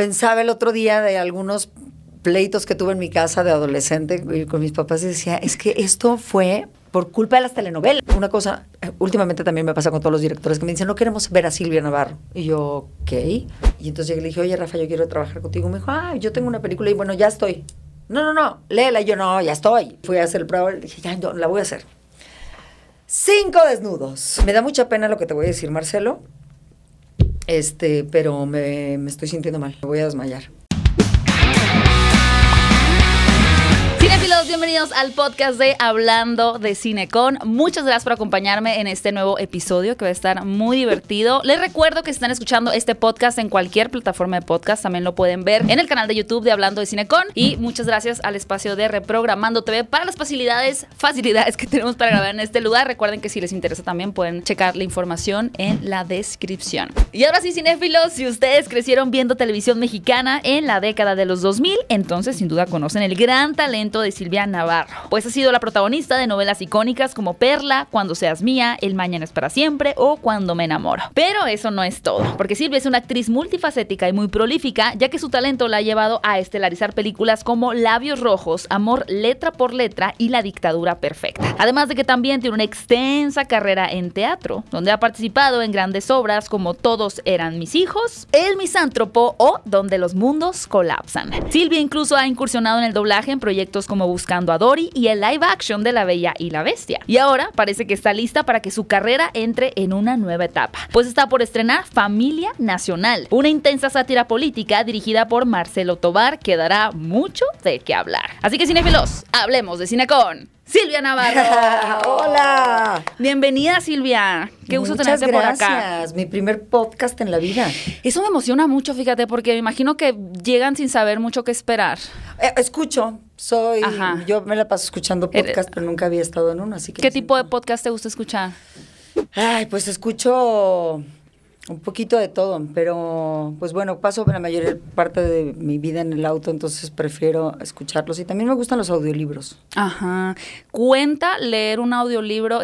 Pensaba el otro día de algunos pleitos que tuve en mi casa de adolescente con mis papás y decía, es que esto fue por culpa de las telenovelas. Una cosa, eh, últimamente también me pasa con todos los directores que me dicen, no queremos ver a Silvia Navarro. Y yo, ok. Y entonces yo le dije, oye, Rafa, yo quiero trabajar contigo. Me dijo, ah, yo tengo una película y bueno, ya estoy. No, no, no, léela. Y yo, no, ya estoy. Fui a hacer el y le dije, ya, no, la voy a hacer. Cinco desnudos. Me da mucha pena lo que te voy a decir, Marcelo, este, pero me, me estoy sintiendo mal, me voy a desmayar. bienvenidos al podcast de Hablando de Cinecon. Muchas gracias por acompañarme en este nuevo episodio que va a estar muy divertido. Les recuerdo que si están escuchando este podcast en cualquier plataforma de podcast, también lo pueden ver en el canal de YouTube de Hablando de Cinecon. Y muchas gracias al espacio de Reprogramando TV para las facilidades, facilidades que tenemos para grabar en este lugar. Recuerden que si les interesa también pueden checar la información en la descripción. Y ahora sí, cinéfilos, si ustedes crecieron viendo televisión mexicana en la década de los 2000, entonces sin duda conocen el gran talento de Silvia Navarro. Pues ha sido la protagonista de novelas icónicas como Perla, Cuando seas mía, El mañana es para siempre o Cuando me enamoro. Pero eso no es todo, porque Silvia es una actriz multifacética y muy prolífica, ya que su talento la ha llevado a estelarizar películas como Labios Rojos, Amor Letra por Letra y La Dictadura Perfecta. Además de que también tiene una extensa carrera en teatro, donde ha participado en grandes obras como Todos eran mis hijos, El misántropo o Donde los mundos colapsan. Silvia incluso ha incursionado en el doblaje en proyectos como Buscando a Dory y el live action de La Bella y la Bestia. Y ahora parece que está lista para que su carrera entre en una nueva etapa, pues está por estrenar Familia Nacional, una intensa sátira política dirigida por Marcelo Tobar que dará mucho de qué hablar. Así que cinefilos, hablemos de cine con Silvia Navarro. Hola. Bienvenida, Silvia. Qué gusto tenerte por acá. Mi primer podcast en la vida. Eso me emociona mucho, fíjate, porque me imagino que llegan sin saber mucho qué esperar. Eh, escucho, soy, yo me la paso escuchando podcast, pero nunca había estado en uno, así que... ¿Qué tipo de podcast te gusta escuchar? Ay, pues escucho un poquito de todo, pero pues bueno, paso la mayor parte de mi vida en el auto, entonces prefiero escucharlos. Y también me gustan los audiolibros. Ajá. ¿Cuenta leer un audiolibro?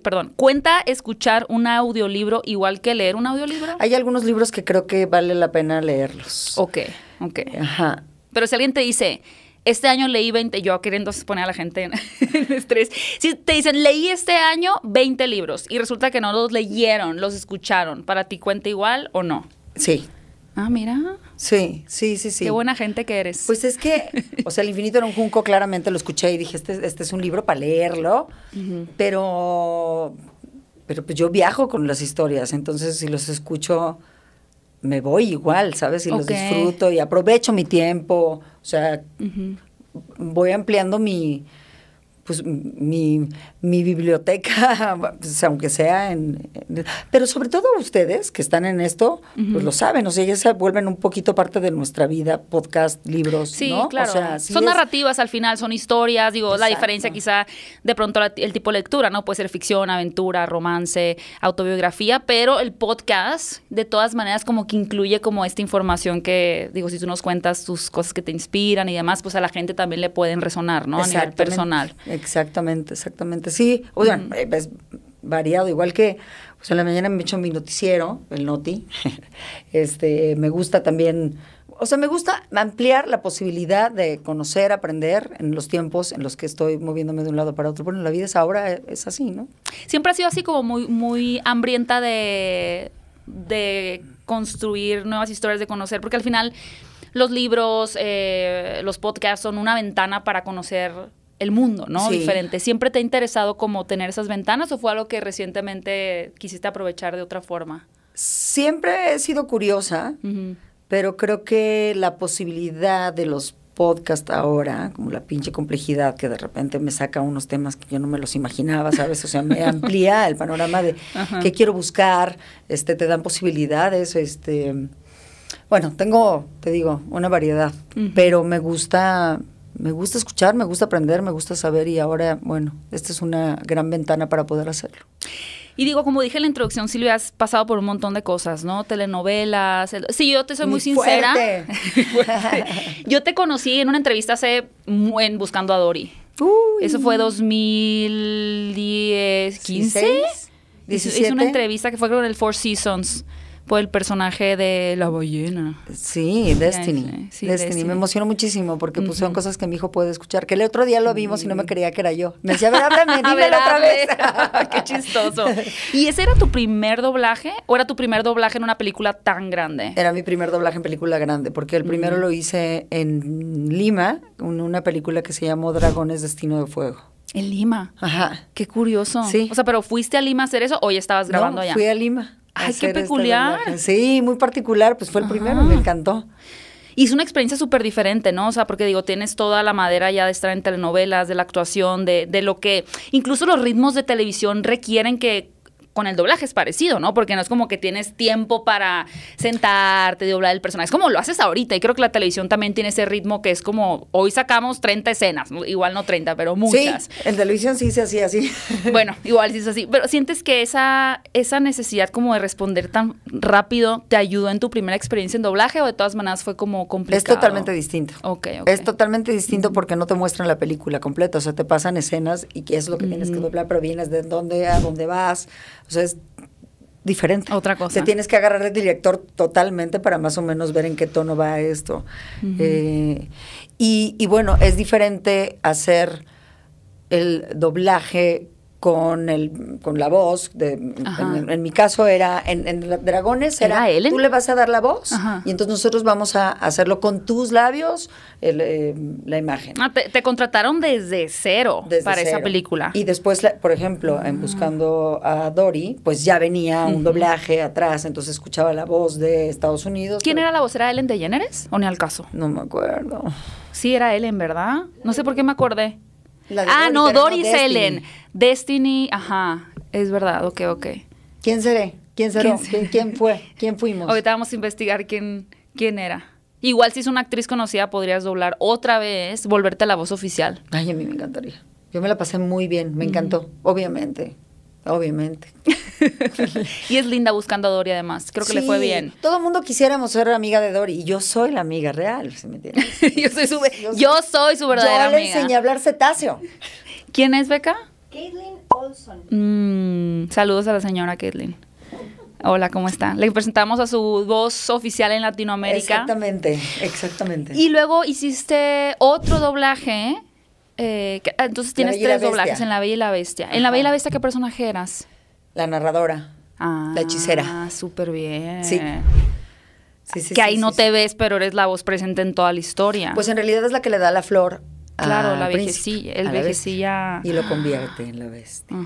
perdón, ¿cuenta escuchar un audiolibro igual que leer un audiolibro? Hay algunos libros que creo que vale la pena leerlos. Ok, ok. Ajá. Pero si alguien te dice, este año leí 20, yo queriendo poner a la gente en, estrés. Si te dicen, leí este año 20 libros y resulta que no los leyeron, los escucharon, ¿para ti cuenta igual o no? Sí. Ah, mira. Sí, sí, sí, sí. Qué buena gente que eres. Pues es que, o sea, El infinito era un junco, claramente lo escuché y dije, este, este es un libro para leerlo, pero, pero pues yo viajo con las historias, entonces si los escucho me voy igual, ¿sabes? Y lo los disfruto y aprovecho mi tiempo, o sea, voy ampliando mi, pues mi, biblioteca, pues, aunque sea en, Pero sobre todo ustedes que están en esto, pues lo saben, o sea, ya se vuelven un poquito parte de nuestra vida, podcast, libros, sí, claro. son narrativas al final, son historias, digo, la diferencia quizá de pronto el tipo de lectura, ¿no? Puede ser ficción, aventura, romance, autobiografía, pero el podcast de todas maneras como que incluye como esta información que, digo, si tú nos cuentas tus cosas que te inspiran y demás, pues a la gente también le pueden resonar, ¿no? A nivel personal. Exactamente, exactamente. Sí, o eh, es pues, variado, igual que pues en la mañana me echo mi noticiero, el Noti. este, me gusta también, o sea, me gusta ampliar la posibilidad de conocer, aprender en los tiempos en los que estoy moviéndome de un lado para otro. Bueno, la vida es ahora eh, es así, ¿no? Siempre ha sido así como muy muy hambrienta de construir nuevas historias, de conocer, porque al final los libros, eh, los podcasts son una ventana para conocer el mundo, ¿no? Diferente. ¿Siempre te ha interesado como tener esas ventanas o fue algo que recientemente quisiste aprovechar de otra forma? Siempre he sido curiosa, pero creo que la posibilidad de los podcasts ahora, como la pinche complejidad que de repente me saca unos temas que yo no me los imaginaba, ¿sabes? O sea, me amplía el panorama de qué quiero buscar, este, te dan posibilidades, este... Bueno, tengo, te digo, una variedad, pero me gusta me gusta escuchar, me gusta aprender, me gusta saber y ahora, bueno, esta es una gran ventana para poder hacerlo. Y digo, como dije en la introducción, Silvia, has pasado por un montón de cosas, ¿no? Telenovelas. Sí, yo te soy muy, sincera. yo te conocí en una entrevista hace en Buscando a Dory. Eso fue 2010, 15. 16, 17. Hice una entrevista que fue con el Four Seasons el personaje de la ballena. Sí, Destiny. Destiny. Me emocionó muchísimo porque pues, son cosas que mi hijo puede escuchar. Que el otro día lo vimos y no me mm. creía que era yo. Me decía, a ver, háblame, dímelo otra vez. Qué chistoso. ¿Y ese era tu primer doblaje o era tu primer doblaje en una película tan grande? Era mi primer doblaje en película grande porque el primero lo hice en Lima, en una película que se llamó Dragones Destino de Fuego. En Lima. Ajá. Qué curioso. Sí. O sea, pero fuiste a Lima a hacer eso o ya estabas grabando no, allá. Fui a Lima. Ay, qué peculiar. sí, muy particular, pues fue el primero, me encantó. Y es una experiencia súper diferente, ¿no? O sea, porque digo, tienes toda la madera ya de estar en telenovelas, de la actuación, de, de lo que incluso los ritmos de televisión requieren que con el doblaje es parecido, ¿no? Porque no es como que tienes tiempo para sentarte, doblar el personaje. Es como lo haces ahorita. Y creo que la televisión también tiene ese ritmo que es como hoy sacamos 30 escenas. Igual no 30, pero muchas. Sí, en televisión sí se hacía así. Bueno, igual sí es así. Pero sientes que esa, esa necesidad como de responder tan rápido te ayudó en tu primera experiencia en doblaje o de todas maneras fue como complicado. Es totalmente distinto. Ok, ok. Es totalmente distinto porque no te muestran la película completa. O sea, te pasan escenas y qué es lo que tienes que doblar, pero vienes de dónde, a dónde vas o sea, es diferente. Otra cosa. Te tienes que agarrar el director totalmente para más o menos ver en qué tono va esto. Eh, y, bueno, es diferente hacer el doblaje con el con la voz de, en, mi caso era en, dragones era, él. tú le vas a dar la voz y entonces nosotros vamos a hacerlo con tus labios eh, la imagen ah, te, contrataron desde cero para esa película y después por ejemplo en ah. buscando a Dory pues ya venía un doblaje atrás entonces escuchaba la voz de Estados Unidos quién era la voz era Ellen DeGeneres o ni al caso no me acuerdo sí era Ellen verdad no sé por qué me acordé ah, no, Doris Ellen. Destiny, ajá, es verdad, ok, ok. ¿Quién seré? ¿Quién seré? ¿Quién, fue? ¿Quién fuimos? Ahorita vamos a investigar quién, quién era. Igual si es una actriz conocida podrías doblar otra vez, volverte a la voz oficial. Ay, a mí me encantaría. Yo me la pasé muy bien, me encantó, obviamente, obviamente. y es linda buscando a Dory además. Creo que le fue bien. Todo el mundo quisiéramos ser amiga de Dory y yo soy la amiga real, si me entiendes. yo, soy su, verdadera amiga. Yo le a hablar cetáceo. ¿Quién es Beca? Caitlin Olson. Mm, saludos a la señora Caitlin. Hola, ¿cómo está? Le presentamos a su voz oficial en Latinoamérica. Exactamente, exactamente. Y luego hiciste otro doblaje. Eh, ah, entonces tienes tres doblajes en La Bella y la Bestia. En La Bella y la Bestia, ¿qué personaje eras? la narradora, ah, la hechicera. Ah, súper bien. Sí. Sí, sí, que ahí no te ves, pero eres la voz presente en toda la historia. Pues en realidad es la que le da la flor Claro, la vejecilla, el vejecilla. Y lo convierte en la bestia.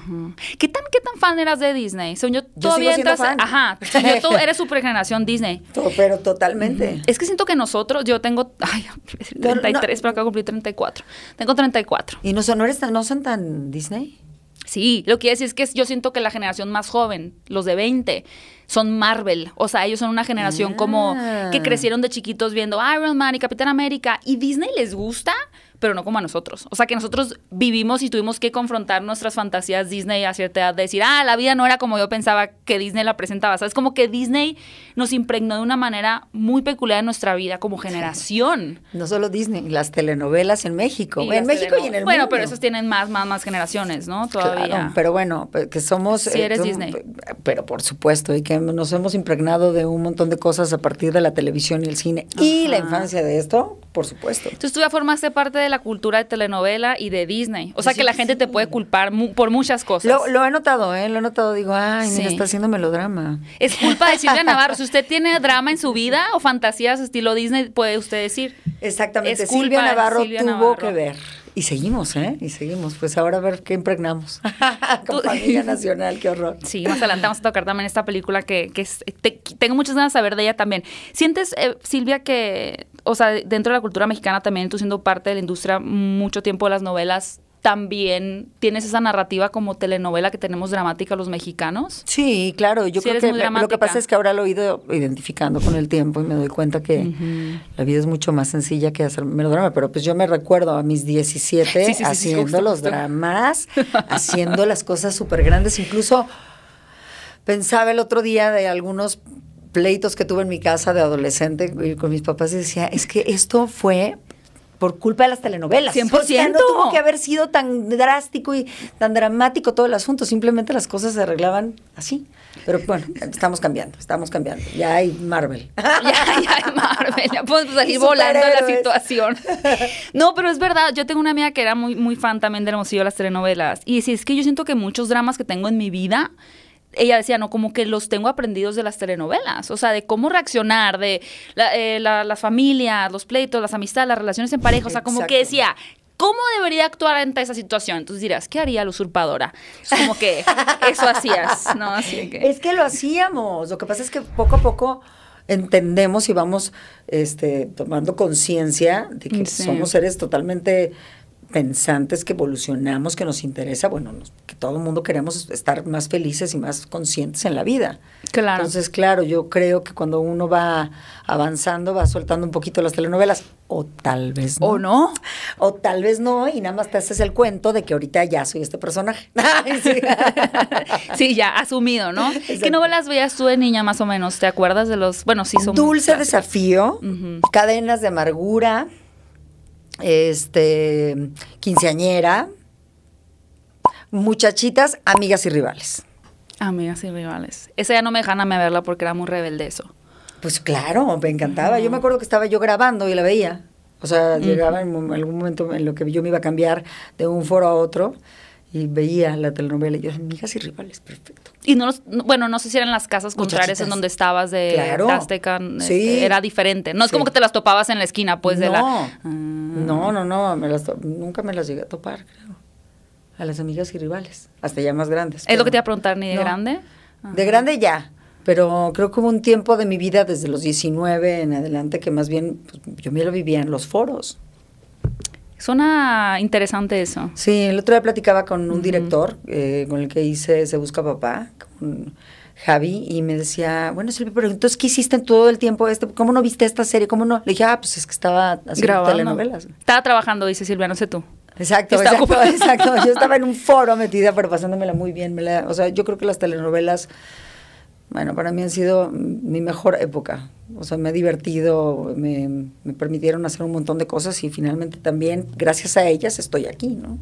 ¿Qué, tan, ¿Qué tan fan eras de Disney? yo, todavía sigo fan. Ajá. Yo tú eres su pregeneración Disney. pero totalmente. Es que siento que nosotros, yo tengo. Ay, 33, no, no. pero acá cumplí 34. Tengo 34. ¿Y no son, no, eres, no son tan Disney? Sí, lo que quiero decir es que yo siento que la generación más joven, los de 20, son Marvel. O sea, ellos son una generación como que ah. crecieron de chiquitos viendo Iron Man y Capitán América. Y Disney les gusta pero no como a nosotros. O sea, que nosotros vivimos y tuvimos que confrontar nuestras fantasías Disney a cierta edad, de decir, ah, la vida no era como yo pensaba que Disney la presentaba. ¿Sabes? Como que Disney nos impregnó de una manera muy peculiar en nuestra vida como generación. No solo Disney, las telenovelas en México. en México y en el mundo. Bueno, pero esos tienen más, más, más generaciones, ¿no? Todavía. pero bueno, que somos... Si eh, eres Disney. Pero por supuesto, y que nos hemos impregnado de un montón de cosas a partir de la televisión y el cine. Y la infancia de esto, por supuesto. Entonces tú ya formaste parte de la la cultura de telenovela y de Disney. O sea que la gente te puede culpar por muchas cosas. Lo, he notado, ¿eh? Lo he notado. Digo, ay, me está haciendo melodrama. Es culpa de Silvia Navarro. Si usted tiene drama en su vida o fantasías estilo Disney, puede usted decir. Exactamente. Es Silvia Navarro tuvo que ver. Y seguimos, ¿eh? Y seguimos. Pues ahora a ver qué impregnamos. Compañía Nacional, qué horror. Sí, más adelante vamos a tocar también esta película que, que es, tengo muchas ganas de saber de ella también. ¿Sientes, eh, Silvia, que, o sea, dentro de la cultura mexicana también, tú siendo parte de la industria mucho tiempo de las novelas, también tienes esa narrativa como telenovela que tenemos dramática los mexicanos. Sí, claro, yo creo que lo que pasa es que ahora lo he ido identificando con el tiempo y me doy cuenta que la vida es mucho más sencilla que hacer melodrama, pero pues yo me recuerdo a mis 17 haciendo los dramas, haciendo las cosas súper grandes, incluso pensaba el otro día de algunos pleitos que tuve en mi casa de adolescente eh, con mis papás y decía, es que esto fue por culpa de las telenovelas. 100%. no tuvo que haber sido tan drástico y tan dramático todo el asunto. Simplemente las cosas se arreglaban así. Pero bueno, estamos cambiando, estamos cambiando. Ya hay Marvel. Ya, hay Marvel. Ya podemos salir volando la situación. No, pero es verdad. Yo tengo una amiga que era muy, muy fan también de Hermosillo de las telenovelas. Y si es que yo siento que muchos dramas que tengo en mi vida ella decía, no, como que los tengo aprendidos de las telenovelas, o sea, de cómo reaccionar, de la, eh, las familias, los pleitos, las amistades, las relaciones en pareja, o sea, como que decía, ¿Cómo debería actuar ante esa situación? Entonces dirás, ¿qué haría la usurpadora? como que eso hacías, ¿no? Es que lo hacíamos. Lo que pasa es que poco a poco entendemos y vamos este, tomando conciencia de que somos seres totalmente pensantes que evolucionamos, que nos interesa, bueno, que todo el mundo queremos estar más felices y más conscientes en la vida. Claro. Entonces, claro, yo creo que cuando uno va avanzando, va soltando un poquito las telenovelas, o tal vez no. O no. O tal vez no, y nada más te haces el cuento de que ahorita ya soy este personaje. sí. ya, asumido, ¿no? ¿Qué novelas veías tú de niña más o menos? ¿Te acuerdas de los, bueno, sí son... Dulce Desafío, Cadenas de Amargura, este, quinceañera, muchachitas, amigas y rivales. Amigas y rivales. Esa ya no me dejan a verla porque era muy rebelde eso. Pues claro, me encantaba. Yo me acuerdo que estaba yo grabando y la veía. O sea, llegaba en algún momento en lo que yo me iba a cambiar de un foro a otro y veía la telenovela y yo, amigas y rivales, perfecto. Y no, bueno, no sé si eran las casas contrarias en donde estabas de Azteca, eh, era diferente. No es como que te las topabas en la esquina, pues, de la... No, ah. no, no, nunca me las llegué a topar, creo. A las amigas y rivales, hasta ya más grandes. Es lo que te iba a preguntar, ¿ni de grande? De ah. grande ya, pero creo que hubo un tiempo de mi vida, desde los 19 en adelante, que más bien pues, yo me lo vivía en los foros. Suena interesante eso. Sí, el otro día platicaba con un director eh, con el que hice Se Busca Papá, con Javi, y me decía, bueno, Silvia, pero entonces, ¿qué hiciste en todo el tiempo este? ¿Cómo no viste esta serie? ¿Cómo no? Le dije, ah, pues es que estaba haciendo telenovelas. Estaba trabajando, dice Silvia, no sé tú. Exacto, exacto, exacto. Yo estaba en un foro metida, pero pasándomela muy bien. o sea, yo creo que las telenovelas bueno, para mí han sido mi mejor época. O sea, me ha divertido, me, permitieron hacer un montón de cosas y finalmente también, gracias a ellas, estoy aquí, ¿no?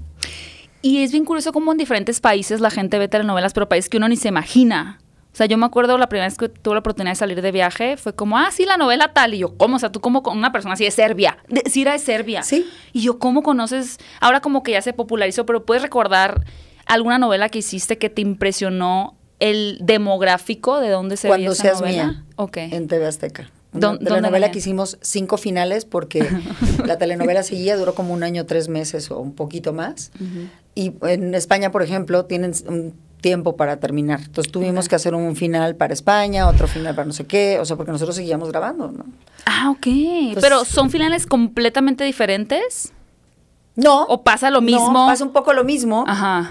Y es bien curioso cómo en diferentes países la gente ve telenovelas, pero países que uno ni se imagina. O sea, yo me acuerdo la primera vez que tuve la oportunidad de salir de viaje, fue como, ah, sí, la novela tal. Y yo, ¿cómo? O sea, tú como con una persona así de Serbia. De, si era de Serbia. Sí. Y yo, ¿cómo conoces? Ahora como que ya se popularizó, pero ¿puedes recordar alguna novela que hiciste que te impresionó el demográfico de dónde se Cuando novela? En TV Azteca. la novela que hicimos cinco finales porque la telenovela seguía, duró como un año, tres meses o un poquito más. Y en España, por ejemplo, tienen un tiempo para terminar. Entonces tuvimos que hacer un final para España, otro final para no sé qué, o sea, porque nosotros seguíamos grabando, ¿no? Ah, ok. Pero son finales completamente diferentes. No. ¿O pasa lo mismo? No, pasa un poco lo mismo,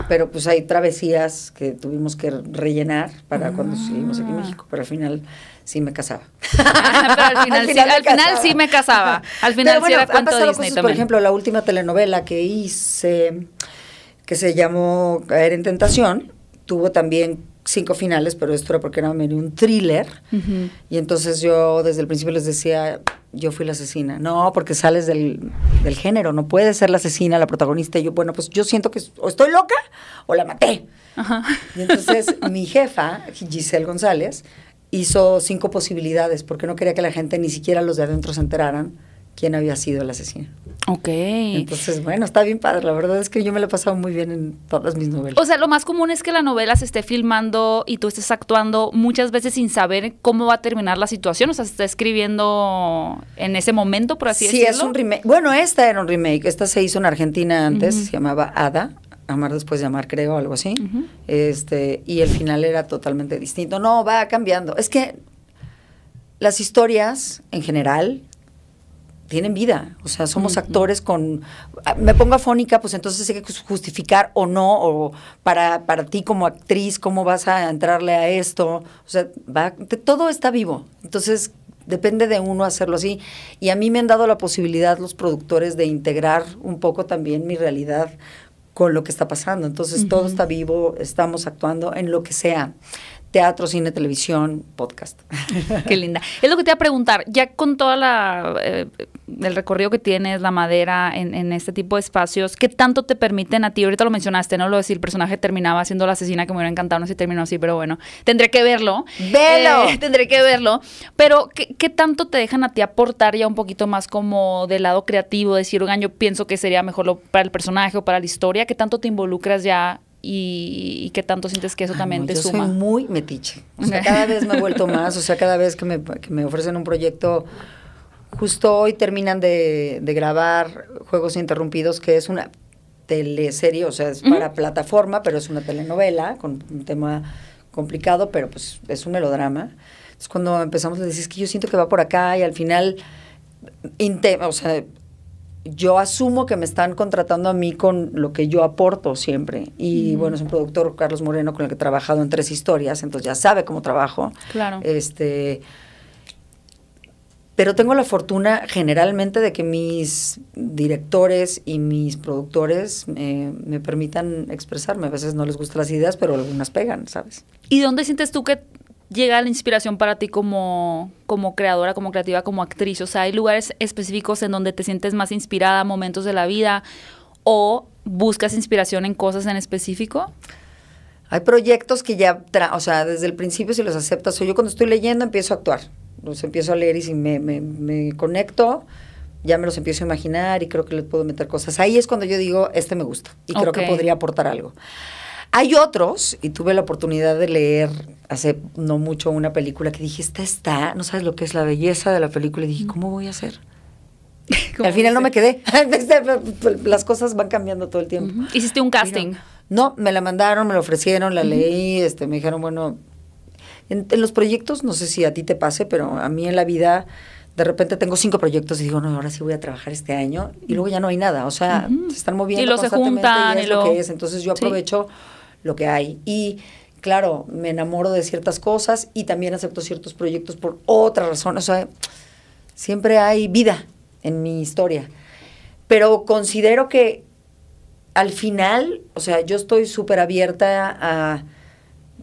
pero pues hay travesías que tuvimos que rellenar para cuando estuvimos aquí en ah. México, pero al final sí me casaba. pero al final, sí, me casaba. Al final sí era cuento Por ejemplo, la última telenovela que hice, que se llamó Caer en Tentación, tuvo también cinco finales, pero esto era porque era medio un thriller. Y entonces yo desde el principio les decía, yo fui la asesina. No, porque sales del, género, no puedes ser la asesina, la protagonista. Y yo, bueno, pues yo siento que o estoy loca o la maté. Y entonces mi jefa, Giselle González, hizo cinco posibilidades porque no quería que la gente, ni siquiera los de adentro, se enteraran quién había sido el asesino. Ok. Entonces, bueno, está bien padre. La verdad es que yo me lo he pasado muy bien en todas mis novelas. O sea, lo más común es que la novela se esté filmando y tú estés actuando muchas veces sin saber cómo va a terminar la situación. O sea, se está escribiendo en ese momento, por así decirlo. Sí, es un remake. Bueno, esta era un remake. Esta se hizo en Argentina antes, se llamaba Ada. Amar después de amar, creo, algo así. Este, y el final era totalmente distinto. No, va cambiando. Es que las historias en general tienen vida, o sea, somos actores con, ah, me pongo afónica, pues entonces hay que justificar o no, o para, para ti como actriz, cómo vas a entrarle a esto, o sea, va, todo está vivo, entonces depende de uno hacerlo así, y a mí me han dado la posibilidad los productores de integrar un poco también mi realidad con lo que está pasando, entonces todo está vivo, estamos actuando en lo que sea, teatro, cine, televisión, podcast. Qué linda. Es lo que te iba a preguntar, ya con toda la eh, el recorrido que tienes, la madera en, este tipo de espacios, ¿qué tanto te permiten a ti? Ahorita lo mencionaste, ¿no? Lo decir el personaje terminaba siendo la asesina, que me hubiera encantado, no sé si terminó así, pero bueno, tendré que verlo. ¡Velo! Eh, tendré que verlo. Pero, ¿qué, tanto te dejan a ti aportar ya un poquito más como del lado creativo? Decir, oigan, yo pienso que sería mejor para el personaje o para la historia. ¿Qué tanto te involucras ya y, qué tanto sientes que eso ah, también te Soy muy metiche. O sea, cada vez me he vuelto más. O sea, cada vez que me ofrecen un proyecto Justo hoy terminan de, grabar Juegos Interrumpidos, que es una teleserie, o sea, es para plataforma, pero es una telenovela con un tema complicado, pero pues es un melodrama. Entonces cuando empezamos le decís que yo siento que va por acá y al final, o sea, yo asumo que me están contratando a mí con lo que yo aporto siempre. Y bueno, es un productor, Carlos Moreno, con el que he trabajado en tres historias, entonces ya sabe cómo trabajo. Claro. Este pero tengo la fortuna generalmente de que mis directores y mis productores eh, me permitan expresarme. A veces no les gustan las ideas, pero algunas pegan, ¿sabes? ¿Y dónde sientes tú que llega la inspiración para ti como, como creadora, como creativa, como actriz? O sea, ¿hay lugares específicos en donde te sientes más inspirada, momentos de la vida? ¿O buscas inspiración en cosas en específico? Hay proyectos que ya, o sea, desde el principio si los aceptas, yo cuando estoy leyendo empiezo a actuar los empiezo a leer y si me, me, me conecto, ya me los empiezo a imaginar y creo que les puedo meter cosas. Ahí es cuando yo digo, este me gusta y creo que podría aportar algo. Hay otros, y tuve la oportunidad de leer hace no mucho una película que dije, esta está, no sabes lo que es la belleza de la película, y dije, ¿cómo voy a hacer? Al final no me quedé. Las cosas van cambiando todo el tiempo. ¿Hiciste un casting? No, me la mandaron, me la ofrecieron, la leí, este, me dijeron, bueno, en, los proyectos, no sé si a ti te pase, pero a mí en la vida, de repente tengo cinco proyectos y digo, no, ahora sí voy a trabajar este año, y luego ya no hay nada, o sea, se están moviendo. Y lo constantemente se juntan, y es lo... que es. Entonces yo aprovecho lo que hay. Y claro, me enamoro de ciertas cosas y también acepto ciertos proyectos por otra razón. O sea, siempre hay vida en mi historia. Pero considero que al final, o sea, yo estoy súper abierta a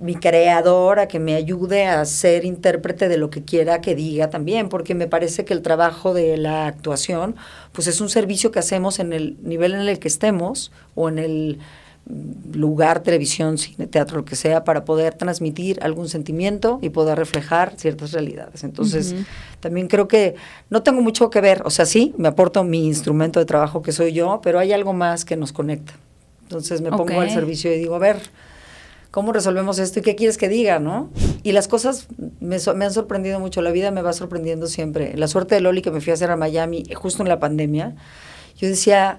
mi creadora, a que me ayude a ser intérprete de lo que quiera que diga también, porque me parece que el trabajo de la actuación, pues es un servicio que hacemos en el nivel en el que estemos o en el lugar, televisión, cine, teatro, lo que sea, para poder transmitir algún sentimiento y poder reflejar ciertas realidades. Entonces, también creo que no tengo mucho que ver, o sea, sí, me aporto mi instrumento de trabajo que soy yo, pero hay algo más que nos conecta. Entonces me pongo al servicio y digo, a ver, ¿Cómo resolvemos esto y qué quieres que diga, no? Y las cosas me, han sorprendido mucho, la vida me va sorprendiendo siempre. La suerte de Loli que me fui a hacer a Miami eh, justo en la pandemia, yo decía,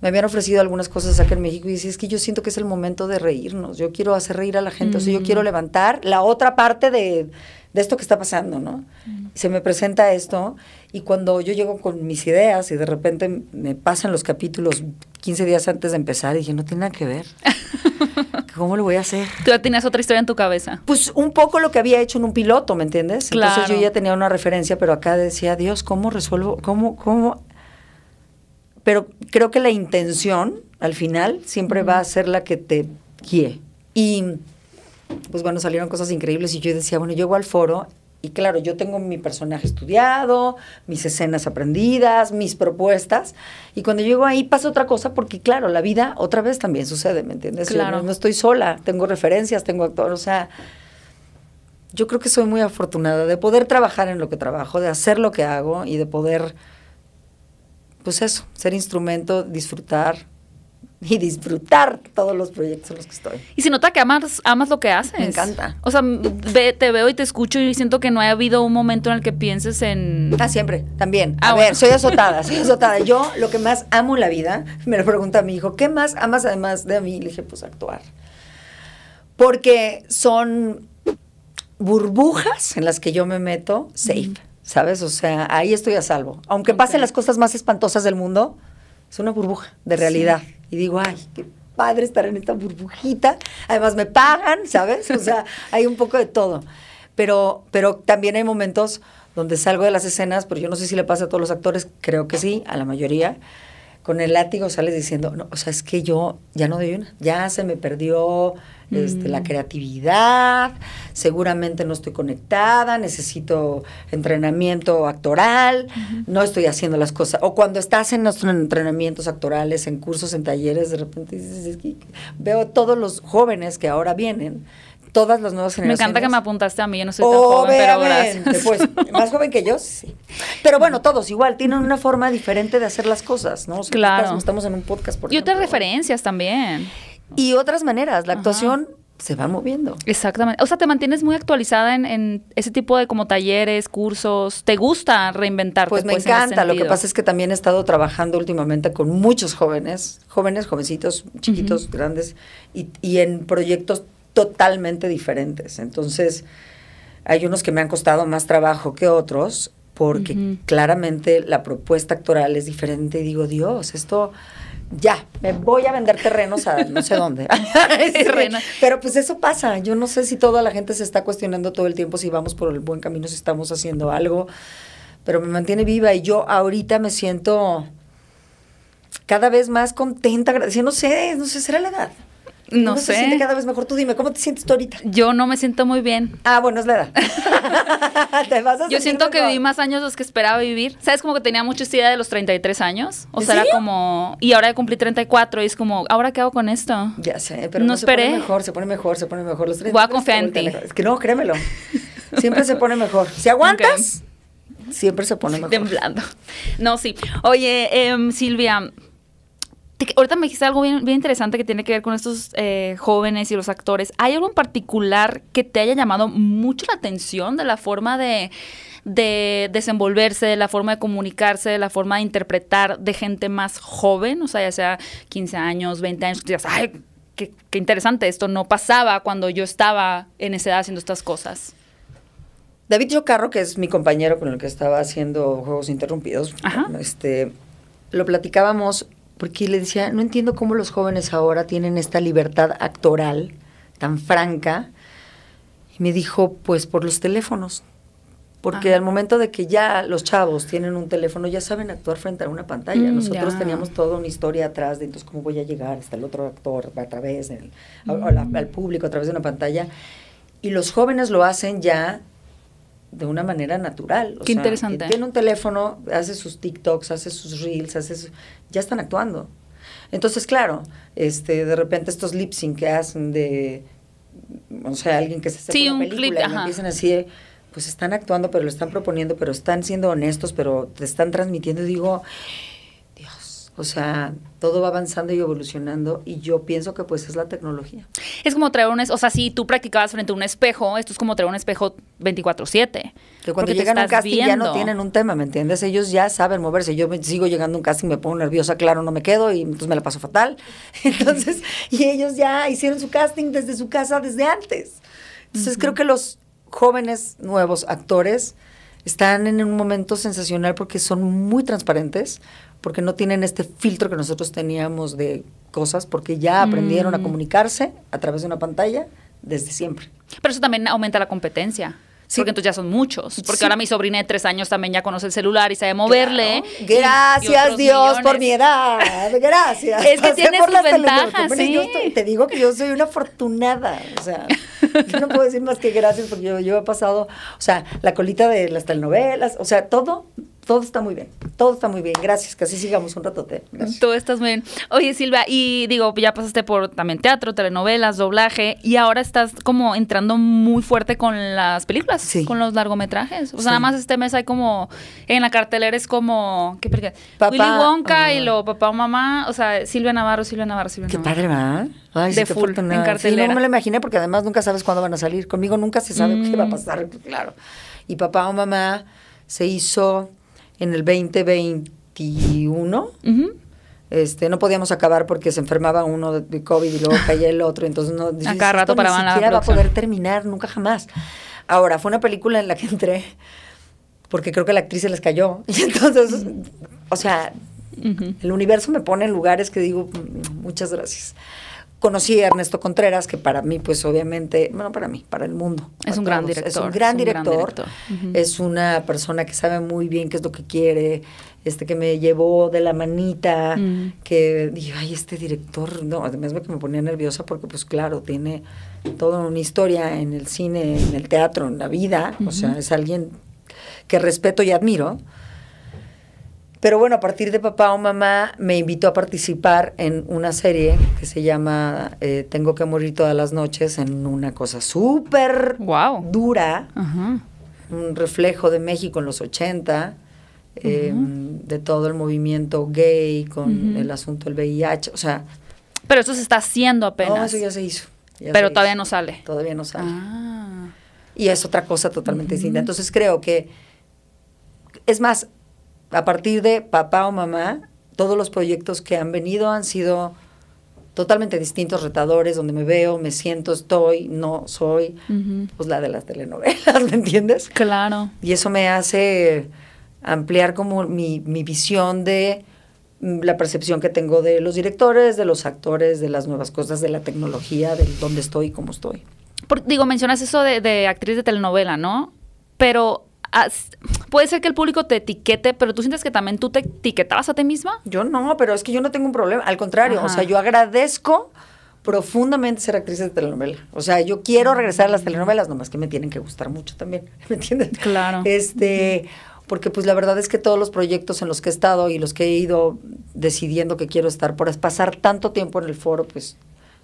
me habían ofrecido algunas cosas acá en México y decía, es que yo siento que es el momento de reírnos, yo quiero hacer reír a la gente, o sea, yo quiero mm. levantar la otra parte de, esto que está pasando, ¿no? Mm. Se me presenta esto y cuando yo llego con mis ideas y de repente me pasan los capítulos 15 días antes de empezar, y dije, no tiene nada que ver. ¿Cómo lo voy a hacer? Tú ya tenías otra historia en tu cabeza. Pues un poco lo que había hecho en un piloto, ¿me entiendes? Entonces yo ya tenía una referencia, pero acá decía, Dios, ¿cómo resuelvo? ¿Cómo? ¿Cómo? Pero creo que la intención, al final, siempre va a ser la que te guíe. Y pues bueno, salieron cosas increíbles y yo decía, bueno, llego al foro y claro, yo tengo mi personaje estudiado, mis escenas aprendidas, mis propuestas. Y cuando llego ahí pasa otra cosa porque, claro, la vida otra vez también sucede, ¿me entiendes? Claro. no, no, estoy sola, tengo referencias, tengo actor, o sea, yo creo que soy muy afortunada de poder trabajar en lo que trabajo, de hacer lo que hago y de poder, pues eso, ser instrumento, disfrutar, y disfrutar todos los proyectos en los que estoy. Y se nota que amas, amas lo que haces. Me encanta. O sea, te veo y te escucho y siento que no ha habido un momento en el que pienses en... Ah, siempre, también. Ah, a ver, soy azotada, soy azotada. Yo lo que más amo en la vida, me lo pregunta mi hijo, ¿qué más amas además de mí? Le dije, pues actuar. Porque son burbujas en las que yo me meto safe, ¿sabes? O sea, ahí estoy a salvo. Aunque pasen las cosas más espantosas del mundo, es una burbuja de realidad y digo, ay, qué padre estar en esta burbujita, además me pagan, ¿sabes? O sea, hay un poco de todo. Pero, pero también hay momentos donde salgo de las escenas, pero yo no sé si le pasa a todos los actores, creo que sí, a la mayoría, con el látigo sales diciendo, no, o sea, es que yo ya no doy una, ya se me perdió este, la mm. creatividad, seguramente no estoy conectada, necesito entrenamiento actoral, no estoy haciendo las cosas. O cuando estás en nuestros entrenamientos actorales, en cursos, en talleres, de repente dices, es que veo todos los jóvenes que ahora vienen todas las nuevas generaciones. Me encanta que me apuntaste a mí, yo no soy tan oh, joven, pero gracias. Pues, más joven que yo, sí. Pero bueno, todos igual, tienen una forma diferente de hacer las cosas, ¿no? O sea, claro. estamos en un podcast, por Y otras referencias también. Y otras maneras, la actuación... se va moviendo. Exactamente. O sea, te mantienes muy actualizada en, ese tipo de como talleres, cursos. ¿Te gusta reinventarte? Pues me pues, encanta. Lo que pasa es que también he estado trabajando últimamente con muchos jóvenes, jóvenes, jovencitos, chiquitos, grandes, y, y en proyectos totalmente diferentes. Entonces, hay unos que me han costado más trabajo que otros, porque claramente la propuesta actoral es diferente. Y digo, Dios, esto ya, me voy a vender terrenos a no sé dónde. Pero pues eso pasa. Yo no sé si toda la gente se está cuestionando todo el tiempo si vamos por el buen camino, si estamos haciendo algo. Pero me mantiene viva y yo ahorita me siento cada vez más contenta. agradecida no sé, no sé, será la edad. No, sé. Se siente cada vez mejor. Tú dime, ¿cómo te sientes tú ahorita? Yo no me siento muy bien. Ah, bueno, es la edad. Yo siento que viví más años de los que esperaba vivir. ¿Sabes? Como que tenía mucha idea de los 33 años. O sea, era como... Y ahora cumplí 34 y es como, ¿ahora qué hago con esto? Ya sé, pero no, esperé. se pone mejor, se pone mejor, se pone mejor. Los 33 Voy a confiar en ti. Es que no, créemelo. Siempre se pone mejor. Si aguantas... siempre se pone mejor. Temblando. No, sí. Oye, em, Silvia, ahorita me dijiste algo bien, interesante que tiene que ver con estos eh, jóvenes y los actores. ¿Hay algo en particular que te haya llamado mucho la atención de la forma de, desenvolverse, de la forma de comunicarse, de la forma de interpretar de gente más joven? O sea, ya sea 15 años, 20 años, que ay, qué, interesante, esto no pasaba cuando yo estaba en esa edad haciendo estas cosas. David Yocarro, que es mi compañero con el que estaba haciendo Juegos Interrumpidos, este, lo platicábamos porque le decía, no entiendo cómo los jóvenes ahora tienen esta libertad actoral tan franca. Y me dijo, pues por los teléfonos. Porque al momento de que ya los chavos tienen un teléfono, ya saben actuar frente a una pantalla. Mm, Nosotros teníamos toda una historia atrás de entonces cómo voy a llegar hasta el otro actor a través, del, mm. al público a través de una pantalla. Y los jóvenes lo hacen ya de una manera natural. Qué interesante. Tiene un teléfono, hace sus TikToks, hace sus reels, hace ya están actuando. Entonces, claro, este, de repente estos lip que hacen de, o sea, alguien que se hace película y empiezan así, pues están actuando, pero lo están proponiendo, pero están siendo honestos, pero te están transmitiendo. Digo, o sea, todo va avanzando y evolucionando y yo pienso que pues es la tecnología. Es como traer un, o sea, si tú practicabas frente a un espejo, esto es como traer un espejo 24/7. Que cuando llegan a un casting ya no tienen un tema, ¿me entiendes? Ellos ya saben moverse. Yo sigo llegando a un casting, me pongo nerviosa, claro, no me quedo y entonces me la paso fatal. Entonces, y ellos ya hicieron su casting desde su casa desde antes. Entonces, creo que los jóvenes nuevos actores están en un momento sensacional porque son muy transparentes, porque no tienen este filtro que nosotros teníamos de cosas, porque ya aprendieron a mm. comunicarse a través de una pantalla desde siempre. Pero eso también aumenta la competencia. Sí. Porque entonces ya son muchos. Porque ahora mi sobrina de tres años también ya conoce el celular y sabe moverle. Gracias, Dios, por mi edad. Gracias. es que tiene por las ventajas. Sí. te digo que yo soy una afortunada. O sea, yo no puedo decir más que gracias porque yo, yo he pasado, o sea, la colita de las telenovelas, o sea, todo todo está muy bien, todo está muy bien. Gracias, que así sigamos un rato Todo estás muy bien. Oye, Silvia, y digo, ya pasaste por también teatro, telenovelas, doblaje, y ahora estás como entrando muy fuerte con las películas, sí. con los largometrajes. O sea, nada más este mes hay como, en la cartelera es como, ¿qué película Papá, Willy Wonka y lo papá o mamá, o sea, Silvia Navarro, Silvia Navarro, Silvia Navarro. Qué padre, ¿verdad? de full, en cartelera. Sí, no me lo imaginé porque además nunca sabes cuándo van a salir. Conmigo nunca se sabe qué va a mm. pasar, claro. Y papá o mamá se hizo en el 2021. Este, no podíamos acabar porque se enfermaba uno de COVID y luego caía el otro, entonces no rato para ni siquiera va a poder terminar nunca jamás. Ahora, fue una película en la que entré porque creo que la actriz se les cayó y entonces, o sea, el universo me pone en lugares que digo, mm, muchas gracias conocí a Ernesto Contreras, que para mí, pues obviamente, bueno, para mí, para el mundo. Es un gran director. Es un gran director. Es, una persona que sabe muy bien qué es lo que quiere, este que me llevó de la manita, mm. que dije, ay, este director, no, además que me ponía nerviosa porque, pues claro, tiene toda una historia en el cine, en el teatro, en la vida, o sea, es alguien que respeto y admiro. Pero bueno, a partir de papá o mamá me invitó a participar en una serie que se llama eh, Tengo que morir todas las noches, en una cosa súper dura, un reflejo de México en los 80, em, de todo el movimiento gay con el asunto del VIH, o sea... Pero eso se está haciendo apenas. No, eso ya se hizo. Pero todavía no sale. Todavía no sale. Ah. Y es otra cosa totalmente distinta. Entonces creo que, es más, a partir de papá o mamá, todos los proyectos que han venido han sido totalmente distintos, retadores, donde me veo, me siento, estoy, no soy, pues la de las telenovelas, ¿me entiendes? Claro. Y eso me hace ampliar como mi, visión de mm, la percepción que tengo de los directores, de los actores, de las nuevas cosas, de la tecnología, de dónde estoy y cómo estoy. digo, mencionas eso de, de actriz de telenovela, ¿no? Pero puede ser que el público te etiquete, pero tú sientes que también tú te etiquetabas a ti misma. Yo no, pero es que yo no tengo un problema. Al contrario, o sea, yo agradezco profundamente ser actriz de telenovela. O sea, yo quiero regresar a las telenovelas, nomás que me tienen que gustar mucho también. ¿Me entiendes? Claro. Este, porque pues la verdad es que todos los proyectos en los que he estado y los que he ido decidiendo que quiero estar, por pasar tanto tiempo en el foro, pues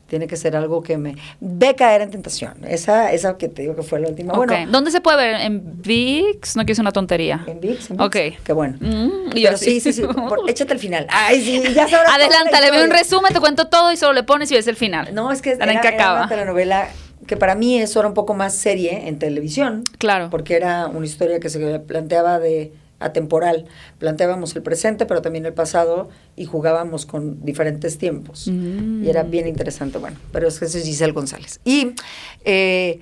tiene que ser algo que me ve caer en tentación. Esa, esa que te digo que fue la última. ¿dónde se puede ver? ¿En VIX? No quiero una tontería. ¿En VIX? Ok. Qué bueno. Mm, Pero sí, sí, sí. échate el final. Ay, sí, ya Adelántale, ve un resumen, te cuento todo y solo le pones y ves el final. No, es que era, era una telenovela que para mí es era un poco más serie en televisión. Claro. Porque era una historia que se planteaba de atemporal. Planteábamos el presente, pero también el pasado y jugábamos con diferentes tiempos. Y era mm. bien interesante. Bueno, pero es que es Giselle González. Y eh,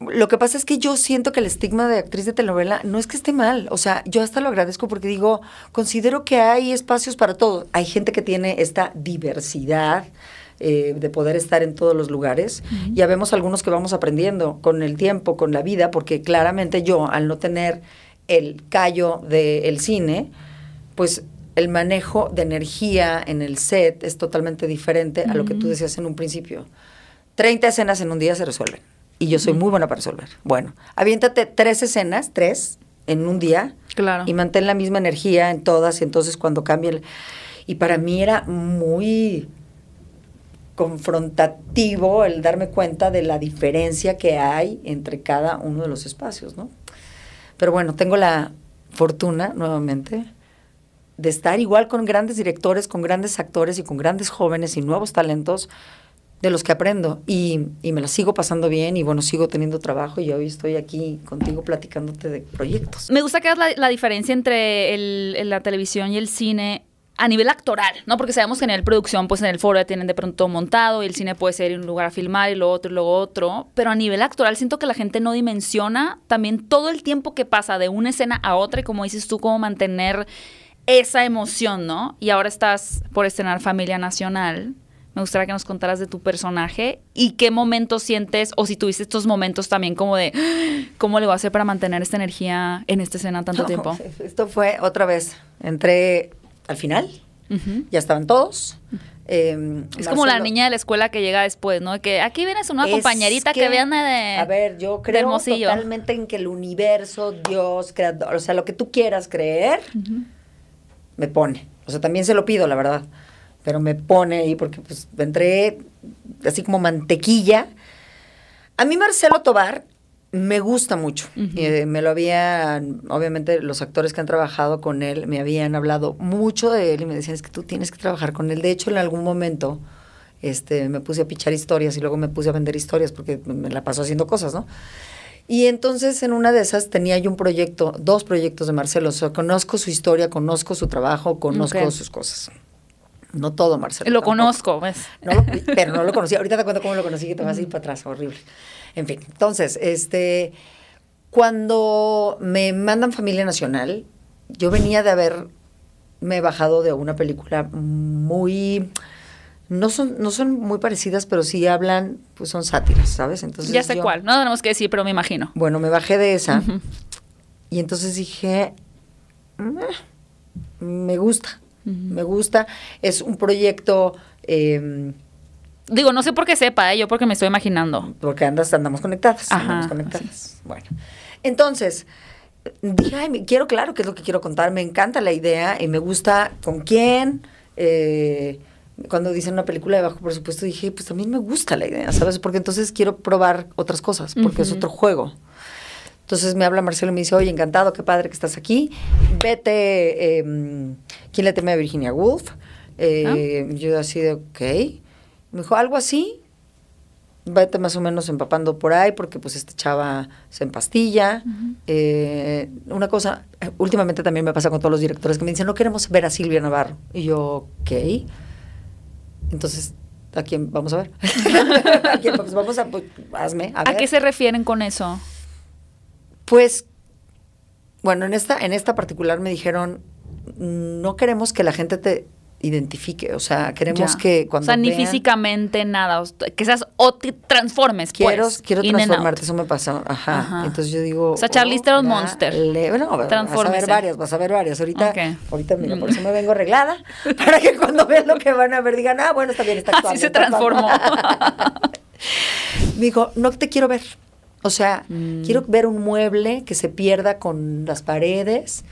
lo que pasa es que yo siento que el estigma de actriz de telenovela no es que esté mal. O sea, yo hasta lo agradezco porque digo, considero que hay espacios para todos. Hay gente que tiene esta diversidad. Eh, de poder estar en todos los lugares. Y Ya vemos algunos que vamos aprendiendo con el tiempo, con la vida, porque claramente yo, al no tener el callo del cine, pues el manejo de energía en el set es totalmente diferente a lo que tú decías en un principio. 30 escenas en un día se resuelven. Y yo soy muy buena para resolver. Bueno, aviéntate tres escenas, tres, en un día. Claro. Y mantén la misma energía en todas. Y entonces cuando cambie. El... Y para mí era muy confrontativo el darme cuenta de la diferencia que hay entre cada uno de los espacios, ¿no? Pero bueno, tengo la fortuna, nuevamente, de estar igual con grandes directores, con grandes actores y con grandes jóvenes y nuevos talentos de los que aprendo y, me la sigo pasando bien y bueno, sigo teniendo trabajo y hoy estoy aquí contigo platicándote de proyectos. Me gusta que hagas la, la diferencia entre el, la televisión y el cine a nivel actoral, ¿no? Porque sabemos que en el producción, pues en el foro ya tienen de pronto montado y el cine puede ser un lugar a filmar y lo otro y lo otro, pero a nivel actoral siento que la gente no dimensiona también todo el tiempo que pasa de una escena a otra y como dices tú, cómo mantener esa emoción, ¿no? Y ahora estás por estrenar Familia Nacional. Me gustaría que nos contaras de tu personaje y qué momentos sientes o si tuviste estos momentos también como de cómo le va a hacer para mantener esta energía en esta escena tanto tiempo. Esto fue otra vez. entre al final. Ya estaban todos. Eh, es como la niña de la escuela que llega después, ¿no? Que aquí vienes una compañerita que, viene de. A ver, yo creo totalmente en que el universo, Dios, creador, o sea, lo que tú quieras creer, me pone. O sea, también se lo pido, la verdad. Pero me pone ahí porque pues entré así como mantequilla. A mí Marcelo Tobar me gusta mucho. Eh, me lo habían, obviamente los actores que han trabajado con él me habían hablado mucho de él y me decían, es que tú tienes que trabajar con él. De hecho, en algún momento este, me puse a pichar historias y luego me puse a vender historias porque me la pasó haciendo cosas, ¿no? Y entonces en una de esas tenía yo un proyecto, dos proyectos de Marcelo. O sea, conozco su historia, conozco su trabajo, conozco sus cosas. No todo, Marcelo. Lo conozco, ¿ves? pero no lo conocí. Ahorita te cuento cómo lo conocí, que te vas a ir para atrás, horrible. En fin, entonces, este, cuando me mandan Familia Nacional, yo venía de haberme bajado de una película muy... No son, no son muy parecidas, pero sí hablan, pues son sátiras, ¿sabes? Entonces ya sé cuál, no tenemos que decir, pero me imagino. Bueno, me bajé de esa y entonces dije, mm, me gusta, me gusta. Es un proyecto... Eh, digo, no sé por qué sepa, ¿eh? yo porque me estoy imaginando. Porque andas, andamos conectadas. andamos conectadas. Bueno. Entonces, dije, quiero, claro, ¿qué es lo que quiero contar. Me encanta la idea y me gusta con quién. Eh, cuando dicen una película de bajo presupuesto, dije, pues también me gusta la idea, ¿sabes? Porque entonces quiero probar otras cosas, porque es otro juego. Entonces me habla Marcelo y me dice, oye, encantado, qué padre que estás aquí. Vete, em, ¿quién le teme a Virginia Woolf? Eh, yo así de, ok. Me dijo, algo así, vete más o menos empapando por ahí, porque pues esta chava se empastilla. Eh, una cosa, últimamente también me pasa con todos los directores que me dicen, no queremos ver a Silvia Navarro. Y yo, ok. Entonces, ¿a quién vamos a ver? ¿A quién pues, vamos, pues, a, ¿A qué se refieren con eso? Pues, bueno, en esta, en esta particular me dijeron, no queremos que la gente te identifique, o sea, queremos que cuando O sea, ni físicamente nada, que seas o te transformes, pues, quiero, Quiero transformarte, eso me pasa, ajá. Entonces yo digo... O sea, Charlize oh, Theron un Monster. Bueno, vas a ver varias, vas a ver varias. Ahorita, ahorita mira, por eso me vengo arreglada, para que cuando vean lo que van a ver digan, ah, bueno, está bien, está actuando. Así se transformó. Digo, dijo, no te quiero ver. O sea, mm. quiero ver un mueble que se pierda con las paredes,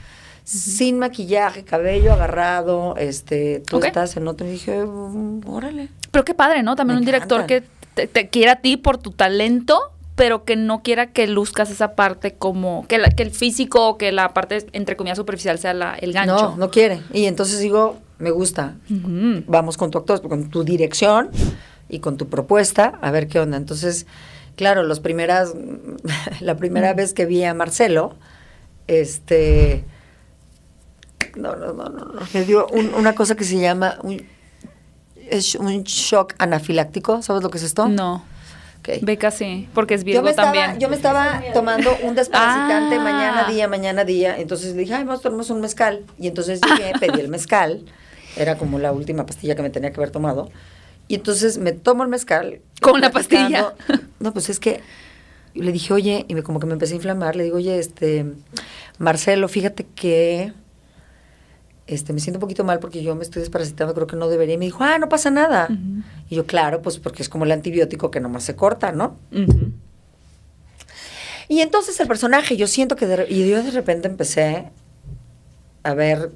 sin maquillaje, cabello agarrado, este, tú estás en otro. Y dije, mm, órale. Pero qué padre, ¿no? También un director que te, quiera a ti por tu talento, pero que no quiera que luzcas esa parte como, que, que el físico que la parte, entre comillas, superficial sea el gancho. No, no quiere. Y entonces digo, me gusta, vamos con tu actor, con tu dirección y con tu propuesta, a ver qué onda. Entonces, claro, los primeras, la primera vez que vi a Marcelo, este no, no, no, no. Me dio una cosa que se llama un, es un shock anafiláctico. ¿Sabes lo que es esto? No. Beca sí, porque es Virgo yo estaba, también. Yo me estaba tomando un desparasitante ah. mañana día, mañana día. Entonces le dije, ay, vamos a un mezcal. Y entonces llegué, pedí el mezcal. Era como la última pastilla que me tenía que haber tomado. Y entonces me tomo el mezcal. ¿Con la pastilla? No, pues es que le dije, oye, y como que me empecé a inflamar. Le digo, oye, este, Marcelo, fíjate que este, me siento un poquito mal porque yo me estoy desparasitando, creo que no debería. Y me dijo, ah, no pasa nada. Y yo, claro, pues porque es como el antibiótico que nomás se corta, ¿no? Y entonces el personaje, yo siento que y yo de repente empecé a ver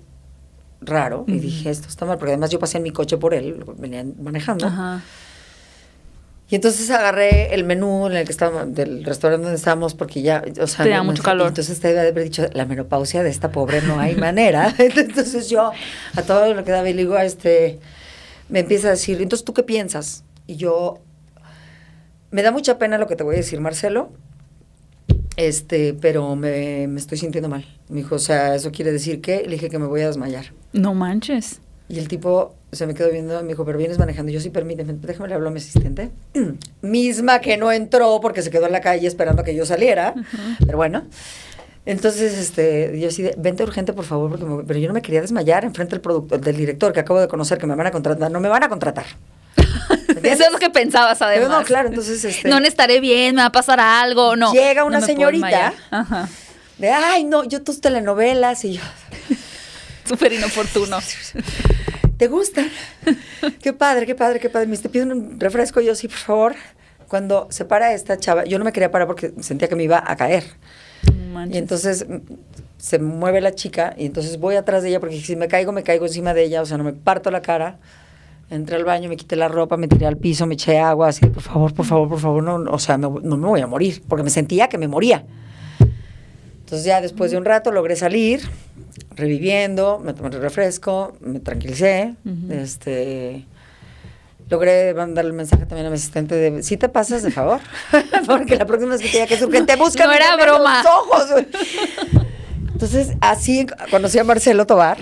raro y dije, esto está mal, porque además yo pasé en mi coche por él, venía manejando. Ajá. Y entonces agarré el menú en el que estábamos, del restaurante donde estábamos, porque ya, o sea, mucho calor. Entonces te a haber dicho, la menopausia de esta pobre no hay manera. entonces yo a todo lo que daba y le digo, este, me empieza a decir, entonces tú qué piensas? Y yo, me da mucha pena lo que te voy a decir, Marcelo, este, pero me, me estoy sintiendo mal. Me dijo, o sea, eso quiere decir que, le dije que me voy a desmayar. No manches. Y el tipo se me quedó viendo y me dijo, pero vienes manejando. yo sí, permíteme, déjame le hablo a mi asistente. Misma que no entró porque se quedó en la calle esperando a que yo saliera. Pero bueno. Entonces, este, yo sí, vente urgente, por favor, pero yo no me quería desmayar enfrente del del director que acabo de conocer, que me van a contratar. No me van a contratar. Eso es lo que pensabas además. no, claro, entonces este, no estaré bien, me va a pasar algo, no. Llega una señorita. De, ay, no, yo tus telenovelas y yo Súper inoportuno. ¿Te gusta? qué padre, qué padre, qué padre. Me te un refresco yo, sí, por favor. Cuando se para esta chava, yo no me quería parar porque sentía que me iba a caer. Y entonces mm, se mueve la chica y entonces voy atrás de ella porque si me caigo, me caigo encima de ella, o sea, no me parto la cara. Entré al baño, me quité la ropa, me tiré al piso, me eché agua, así, por favor, por favor, por favor, no, o sea, no me voy a morir, porque me sentía que me moría. Entonces ya después de un rato logré salir, reviviendo, me tomé el refresco, me tranquilicé, este logré mandar el mensaje también a mi asistente de si te pasas de favor porque la próxima vez que que te busca no era broma ojos entonces así conocí a Marcelo Tobar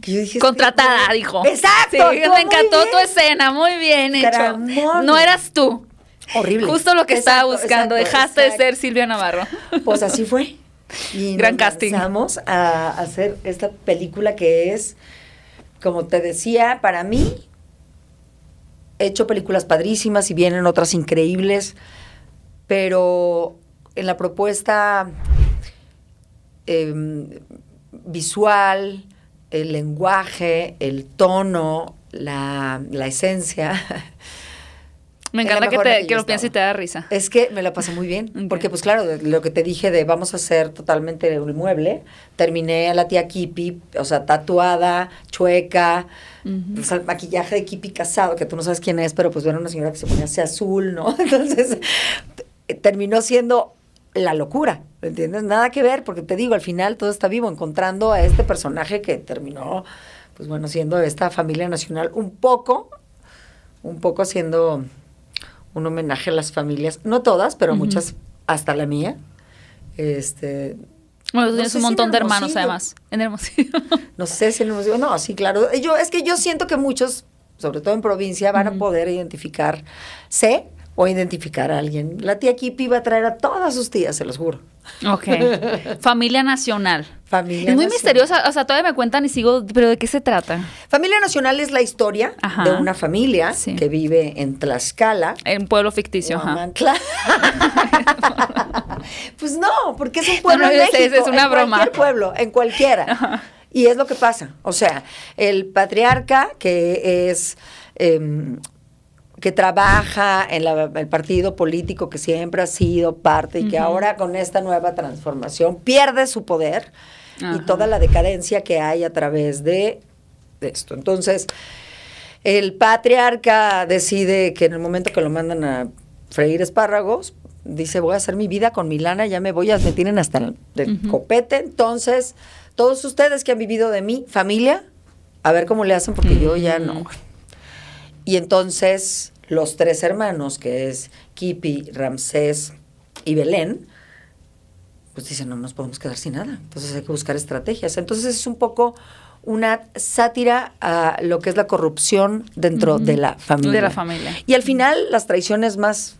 que yo dije contratada dijo exacto me encantó tu escena muy bien hecho no eras tú horrible justo lo que estaba buscando dejaste de ser Silvia Navarro pues así fue y Gran casting. Empezamos a hacer esta película que es, como te decía, para mí, he hecho películas padrísimas y vienen otras increíbles, pero en la propuesta em, visual, el lenguaje, el tono, la, la esencia. Me encanta que, te, lo pienses y te da risa. Es que me la pasé muy bien, porque pues claro, lo que te dije de vamos a hacer totalmente un inmueble, terminé a la tía Kipi, o sea, tatuada, chueca, pues, maquillaje de Kipi casado, que tú no sabes quién es, pero pues era una señora que se ponía así azul, ¿no? Entonces, eh, terminó siendo la locura, ¿entiendes? Nada que ver, porque te digo, al final todo está vivo, encontrando a este personaje que terminó, pues bueno, siendo esta familia nacional un poco, un poco siendo un homenaje a las familias, no todas, pero muchas, hasta la mía. Este, bueno, tienes un montón de hermanos además, en Hermosillo. No sé si en Hermosillo, no, sí, claro. Yo, es que yo siento que muchos, sobre todo en provincia, van a poder identificarse o identificar a alguien. La tía Kipi va a traer a todas sus tías, se los juro. Ok. Familia Nacional. Familia es muy misteriosa, o sea, todavía me cuentan y sigo, pero ¿de qué se trata? Familia Nacional es la historia de una familia que vive en Tlaxcala. En un pueblo ficticio, ajá. pues no, porque es un pueblo en México, es una en broma. cualquier pueblo, en cualquiera. Y es lo que pasa, o sea, el patriarca que es... Em, que trabaja en el partido político que siempre ha sido parte y que ahora con esta nueva transformación pierde su poder y toda la decadencia que hay a través de, esto. Entonces, el patriarca decide que en el momento que lo mandan a freír espárragos, dice, voy a hacer mi vida con Milana, ya me voy, a, me tienen hasta el, copete. Entonces, todos ustedes que han vivido de mi familia, a ver cómo le hacen, porque mm. yo ya no. Y entonces los tres hermanos, que es Kipi, Ramsés y Belén, pues dicen, no nos podemos quedar sin nada. Entonces hay que buscar estrategias. Entonces es un poco una sátira a lo que es la corrupción dentro de la familia. De la familia. Y al final las traiciones más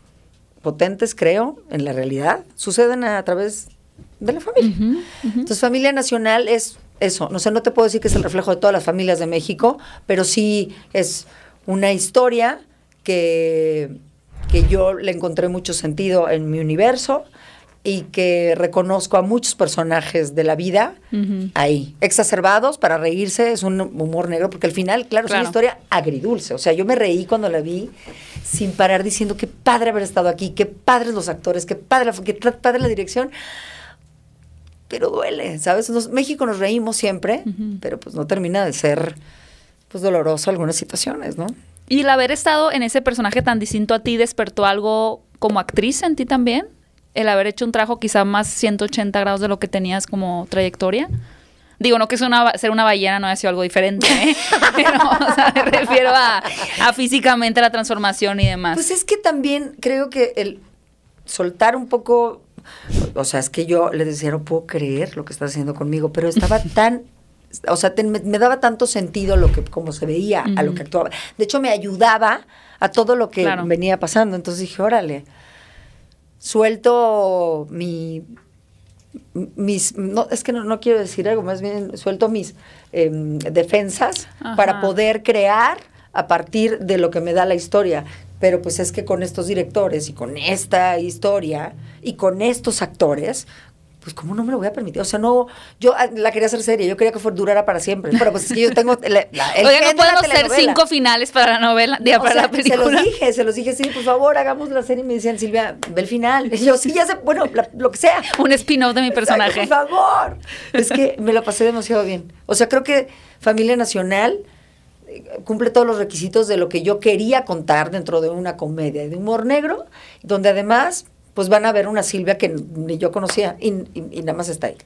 potentes, creo, en la realidad, suceden a, través de la familia. Entonces, familia nacional es eso. No sé, no te puedo decir que es el reflejo de todas las familias de México, pero sí es una historia que, que yo le encontré mucho sentido en mi universo y que reconozco a muchos personajes de la vida ahí. Exacerbados para reírse, es un humor negro, porque al final, claro, es una historia agridulce. O sea, yo me reí cuando la vi sin parar diciendo qué padre haber estado aquí, qué padres los actores, qué padre, qué padre la dirección. Pero duele, ¿sabes? En México nos reímos siempre, pero pues no termina de ser pues doloroso algunas situaciones, ¿no? Y el haber estado en ese personaje tan distinto a ti despertó algo como actriz en ti también? El haber hecho un trajo quizá más 180 grados de lo que tenías como trayectoria. Digo, no que una, ser una ballena no haya sido algo diferente, ¿eh? pero me refiero a, físicamente la transformación y demás. Pues es que también creo que el soltar un poco, o sea, es que yo les decía, no puedo creer lo que estás haciendo conmigo, pero estaba tan o sea, me, daba tanto sentido lo que, como se veía, a lo que actuaba. De hecho, me ayudaba a todo lo que venía pasando. Entonces dije, órale, suelto mi mis, no, es que no, quiero decir algo, más bien suelto mis em, defensas para poder crear a partir de lo que me da la historia. Pero pues es que con estos directores y con esta historia y con estos actores, pues cómo no me lo voy a permitir. O sea, no, yo ah, la quería hacer seria, yo quería que fuera durara para siempre, pero pues es que yo tengo la, no podemos hacer cinco finales para la novela, para la película. Se los dije, se los dije, sí, por favor, hagamos la serie y me decían, Silvia, ve el final. Y yo, sí, ya sé, bueno, lo que sea. Un spin-off de mi personaje. por favor. Es que me lo pasé demasiado bien. O sea, creo que Familia Nacional eh, cumple todos los requisitos de lo que yo quería contar dentro de una comedia de humor negro, donde además pues van a ver una Silvia que ni yo conocía y, nada más está ahí.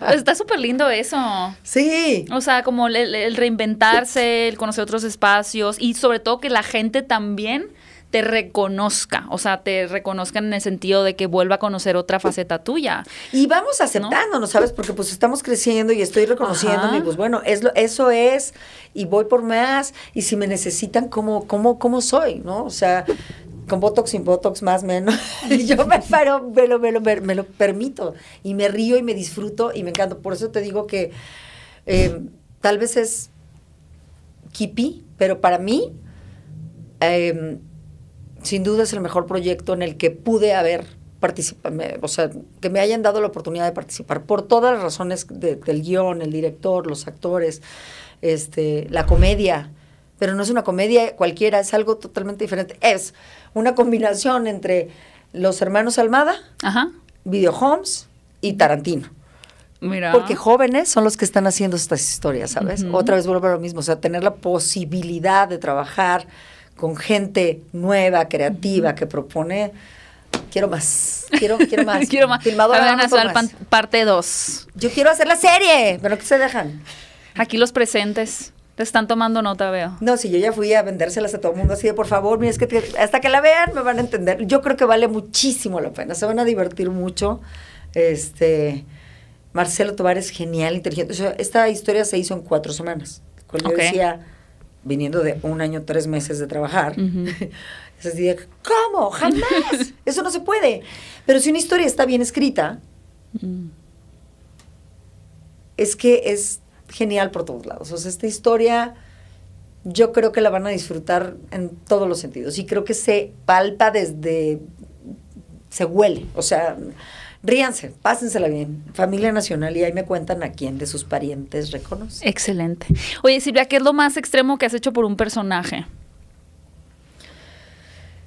Pues está súper lindo eso. Sí. O sea, como el, reinventarse, el conocer otros espacios y sobre todo que la gente también te reconozca, o sea, te reconozcan en el sentido de que vuelva a conocer otra faceta tuya. Y vamos aceptando, ¿no? ¿sabes? Porque pues estamos creciendo y estoy reconociendo. y pues bueno, es lo, eso es, y voy por más, y si me necesitan, ¿cómo, cómo soy? ¿No? O sea, con Botox, sin Botox, más, menos. Y yo me paro, me lo, me, lo, permito y me río y me disfruto y me encanto. Por eso te digo que em, tal vez es kipi, pero para mí, em, sin duda es el mejor proyecto en el que pude haber participado, o sea, que me hayan dado la oportunidad de participar, por todas las razones del guión, el director, los actores, este, la comedia. Pero no es una comedia cualquiera, es algo totalmente diferente. Es una combinación entre los hermanos Almada, Ajá. Video Homes y Tarantino. Porque jóvenes son los que están haciendo estas historias, ¿sabes? Otra vez vuelvo a lo mismo, o sea, tener la posibilidad de trabajar con gente nueva, creativa, que propone, quiero más, quiero, quiero más. quiero más. Filmadora, más. parte 2. Yo quiero hacer la serie, pero ¿qué se dejan? Aquí los presentes están tomando nota, veo. No, si yo ya fui a vendérselas a todo el mundo así de, por favor, mira, es que hasta que la vean me van a entender. Yo creo que vale muchísimo la pena, se van a divertir mucho. Este, Marcelo Tobar es genial, inteligente. esta historia se hizo en cuatro semanas. Cuando yo decía, viniendo de un año, tres meses de trabajar, uh ¿cómo? ¡Jamás! Eso no se puede. Pero si una historia está bien escrita, mm. es que es genial por todos lados. O sea, esta historia yo creo que la van a disfrutar en todos los sentidos y creo que se palpa desde, se huele, o sea, ríanse, pásensela bien. Familia Nacional y ahí me cuentan a quién de sus parientes reconoce. Excelente. Oye, Silvia, ¿qué es lo más extremo que has hecho por un personaje?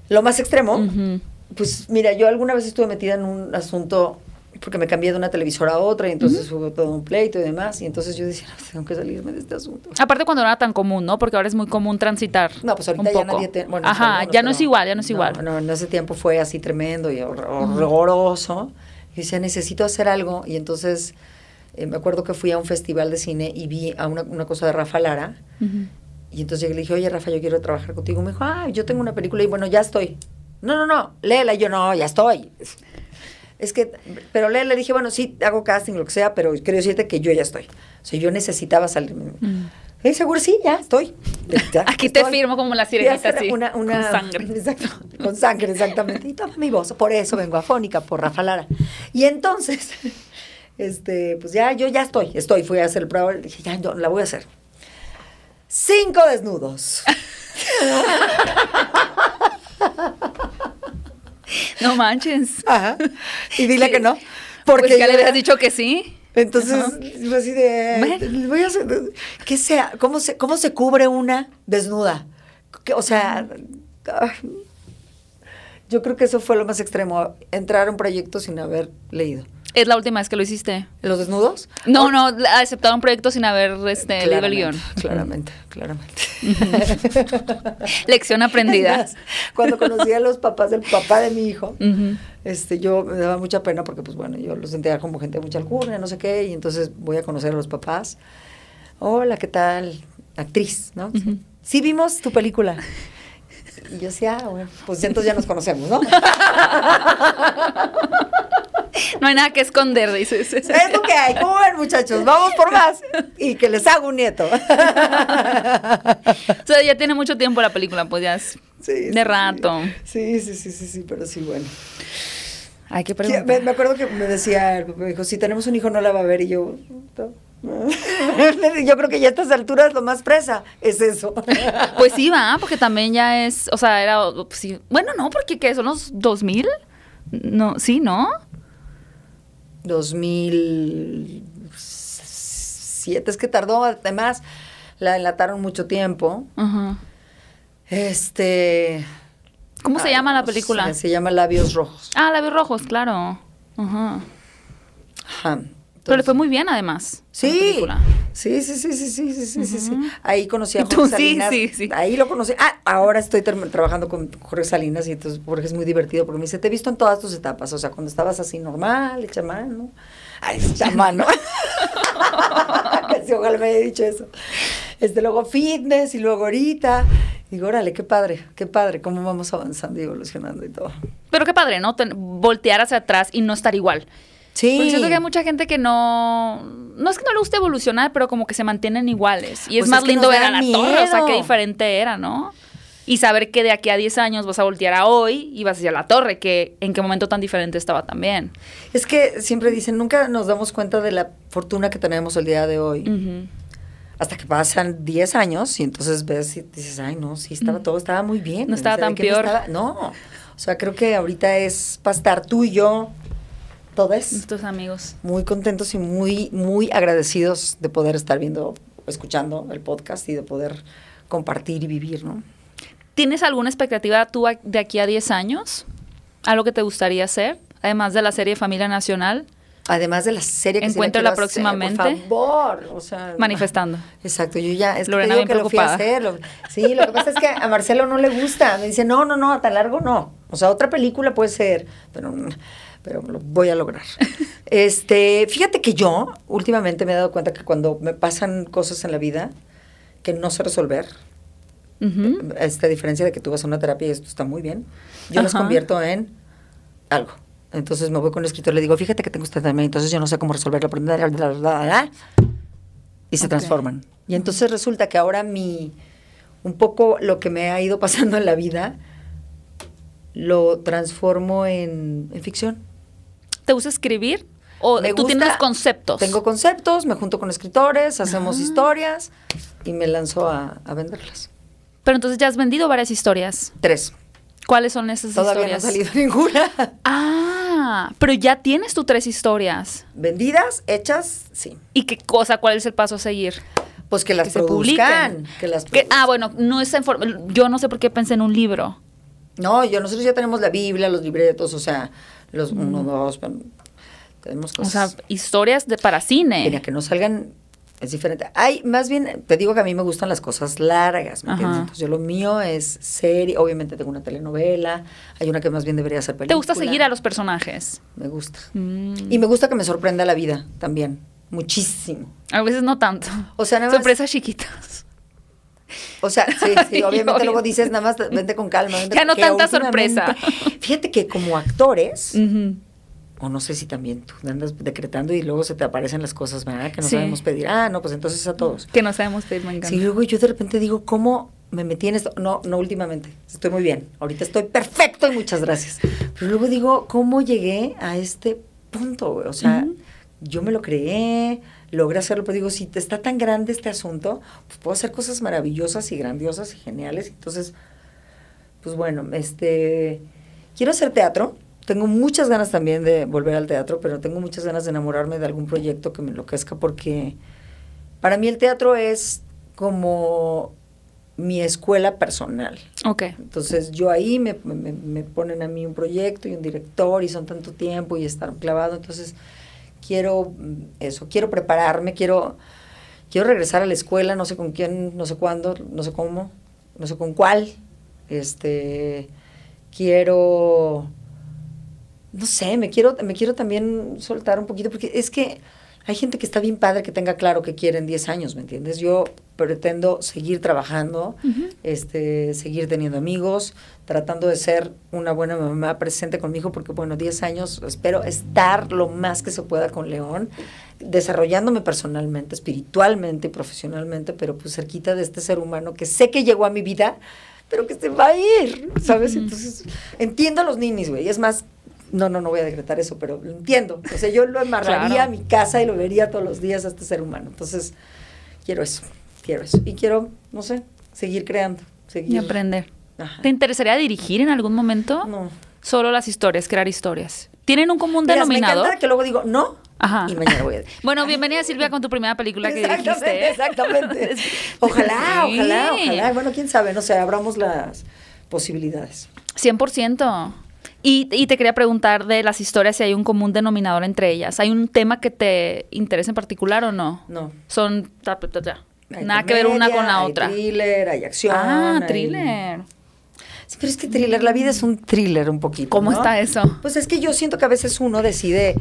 Lo más extremo, pues mira, yo alguna vez estuve metida en un asunto porque me cambié de una televisora a otra y entonces hubo todo un pleito y demás. Y entonces yo decía, pues tengo que salirme de este asunto. Aparte cuando no era tan común, ¿no? Porque ahora es muy común transitar. No, pues ahorita ya nadie bueno, Ajá, ya no es igual, ya no es igual. No, en ese tiempo fue así tremendo y horroroso. Y decía, necesito hacer algo. Y entonces eh, me acuerdo que fui a un festival de cine y vi a una, cosa de Rafa Lara. Y entonces le dije, oye, Rafa, yo quiero trabajar contigo. Me dijo, ah, yo tengo una película y bueno, ya estoy. No, no, no, léela. Y yo, no, ya estoy es que, pero le, le dije, bueno, sí, hago casting, lo que sea, pero quiero decirte que yo ya estoy. O sea, yo necesitaba salir. Mm. ¿Eh, seguro sí, ya estoy. Aquí te firmo como la sirenita, sí. con sangre. Exacto, con sangre, exactamente. Y toma mi voz, por eso vengo afónica, por Rafa Lara. Y entonces, este, pues ya, yo ya estoy, estoy, fui a hacer el prueba, dije, ya, la voy a hacer. Cinco desnudos. No manches. Ajá. Y dile que no. Pues porque ya le habías dicho que sí. Entonces, fue así de. Voy a sea? ¿Cómo se, ¿Cómo se cubre una desnuda? O sea. Ah, yo creo que eso fue lo más extremo, entrar a un proyecto sin haber leído. ¿Es la última vez que lo hiciste? ¿Los desnudos? No, oh. no, aceptaron proyecto sin haber este, leído el guión. Claramente, claramente. Lección aprendida. Cuando conocí a los papás del papá de mi hijo, este, yo me daba mucha pena porque, pues bueno, yo los sentía como gente de mucha alcurnia, no sé qué, y entonces voy a conocer a los papás. Hola, ¿qué tal? Actriz, ¿no? Sí vimos tu película. Y yo decía, ah, bueno, pues entonces ya nos conocemos, ¿no? No hay nada que esconder, dices. Es lo que hay. ¿Cómo ven, muchachos? Vamos por más. Y que les haga un nieto. o sea, ya tiene mucho tiempo la película, pues ya de rato. Sí, sí, sí, sí, sí, pero sí, bueno. Hay que preguntar. Me, acuerdo que me decía, me dijo, si tenemos un hijo no la va a ver. Y yo, Yo creo que ya a estas alturas lo más presa es eso. Pues sí, va, porque también ya es, o sea, era, pues bueno, no, porque que son los 2000? No, sí, ¿no? 2007, es que tardó, además, la enlataron mucho tiempo. Este... ¿Cómo se llama la película? Se, llama Labios Rojos. Ah, Labios Rojos, claro. Ajá. Pero le fue muy bien, además. Sí. Sí, sí, sí, sí, sí, sí, sí, sí. Ahí conocí a Jorge Salinas. Sí, sí, Ahí lo conocí. Ah, ahora estoy trabajando con Jorge Salinas y entonces Jorge es muy divertido porque me dice, te he visto en todas tus etapas. O sea, cuando estabas así normal, echa mano. Ay, echa mano. Casi ojalá me haya dicho eso. Este, luego fitness y luego ahorita. Digo, órale, qué padre, qué padre, cómo vamos avanzando y evolucionando y todo. Pero qué padre, ¿no? voltear hacia atrás y no estar igual. Sí. Porque siento que hay mucha gente que no. No es que no le guste evolucionar, pero como que se mantienen iguales. Y es pues más lindo ver a la torre, o sea, qué diferente era, ¿no? Y saber que de aquí a 10 años vas a voltear a hoy y vas a a la torre, que en qué momento tan diferente estaba también. Es que siempre dicen, nunca nos damos cuenta de la fortuna que tenemos el día de hoy. Hasta que pasan 10 años y entonces ves y dices, ay, no, sí, estaba mm. todo, estaba muy bien. No estaba tan peor. No, o sea, creo que ahorita es para estar tú y yo todos. Tus amigos. Muy contentos y muy, muy agradecidos de poder estar viendo, escuchando el podcast y de poder compartir y vivir, ¿no? ¿Tienes alguna expectativa tú de aquí a 10 años? ¿Algo que te gustaría hacer? Además de la serie Familia Nacional. Además de la serie que Encuentro la próximamente. Hacer, por favor, o sea, manifestando. Exacto, yo ya es que lo fui a hacer. sí, lo que pasa es que a Marcelo no le gusta, me dice, "No, no, no, a tan largo no." O sea, otra película puede ser, pero pero lo voy a lograr. este, fíjate que yo últimamente me he dado cuenta que cuando me pasan cosas en la vida que no sé resolver, a esta diferencia de que tú vas a una terapia y esto está muy bien, yo las los convierto en algo. Entonces me voy con el escritor le digo, fíjate que tengo este tema, entonces yo no sé cómo resolverlo, la y se transforman. Y entonces resulta que ahora mi, un poco lo que me ha ido pasando en la vida, lo transformo en ficción. ¿Te gusta escribir? ¿O tú tienes conceptos? Tengo conceptos, me junto con escritores, hacemos ah. historias y me lanzo a, venderlas. Pero entonces ya has vendido varias historias. Tres. ¿Cuáles son esas historias? Todavía no ha salido ninguna. Ah, pero ya tienes tus tres historias. Vendidas, hechas, sí. ¿Y qué cosa? ¿Cuál es el paso a seguir? Pues que las publican produzcan, Que las ah, bueno, no es en forma. Yo no sé por qué pensé en un libro. No, yo nosotros ya tenemos la Biblia, los libretos, o sea, los uno, dos, tenemos cosas. O sea, historias de para cine. Mira, que no salgan, es diferente. hay más bien, te digo que a mí me gustan las cosas largas, ¿me entiendes? Entonces, yo lo mío es serie, obviamente tengo una telenovela, hay una que más bien debería ser película. ¿Te gusta seguir a los personajes? Me gusta. Mm. Y me gusta que me sorprenda la vida también, muchísimo. A veces no tanto. O sea, Sorpresas chiquitas. O sea, sí, obviamente luego dices nada más, vente con calma. ya no tanta sorpresa. Fíjate que como actores, o no sé si también tú andas decretando y luego se te aparecen las cosas, ¿verdad? Que no sabemos pedir. Ah, no, pues entonces a todos. Que no sabemos pedir, me encanta. Sí, luego yo de repente digo, ¿cómo me metí en esto. No, no últimamente. Estoy muy bien. Ahorita estoy perfecto y muchas gracias. Pero luego digo, ¿cómo llegué a este punto? O sea, yo me lo creé, logré hacerlo, pero digo, si te está tan grande este asunto, pues puedo hacer cosas maravillosas y grandiosas y geniales. Entonces, pues bueno, este, quiero hacer teatro. Tengo muchas ganas también de volver al teatro, pero tengo muchas ganas de enamorarme de algún proyecto que me enloquezca porque para mí el teatro es como mi escuela personal. Ok. Entonces yo ahí me, ponen a mí un proyecto y un director y son tanto tiempo y están clavado. Entonces quiero mm, eso, quiero prepararme, quiero, quiero regresar a la escuela, no sé con quién, no sé cuándo, no sé cómo, no sé con cuál. Este, quiero, no sé, me quiero, me quiero también soltar un poquito, porque es que hay gente que está bien padre que tenga claro que quiere en 10 años, ¿me entiendes? Yo pretendo seguir trabajando, este, seguir teniendo amigos, tratando de ser una buena mamá presente con mi hijo, porque bueno, 10 años espero estar lo más que se pueda con León, desarrollándome personalmente, espiritualmente, y profesionalmente, pero pues cerquita de este ser humano que sé que llegó a mi vida, pero que se va a ir, ¿sabes? Entonces, entiendo a los ninis, güey, es más... No, no, no voy a decretar eso, pero lo entiendo. O sea, yo lo amarraría a mi casa y lo vería todos los días a este ser humano. Entonces, quiero eso. Y quiero, no sé, seguir creando. Y aprender. ¿Te interesaría dirigir en algún momento? No. Solo las historias, crear historias. ¿Tienen un común denominador? Me que luego digo, no. Y mañana voy a... Bueno, bienvenida Silvia con tu primera película que exactamente, dirigiste. Exactamente. Ojalá, ojalá, ojalá. Bueno, quién sabe, no sé, abramos las posibilidades. 100%. Y, y, te quería preguntar de las historias si hay un común denominador entre ellas. ¿Hay un tema que te interesa en particular o no? No. Son... Nada que ver una con la otra. thriller, hay acción. Ah, thriller. Sí, pero es que thriller, la vida es un thriller un poquito. ¿Cómo está eso? Pues es que yo siento que a veces uno decide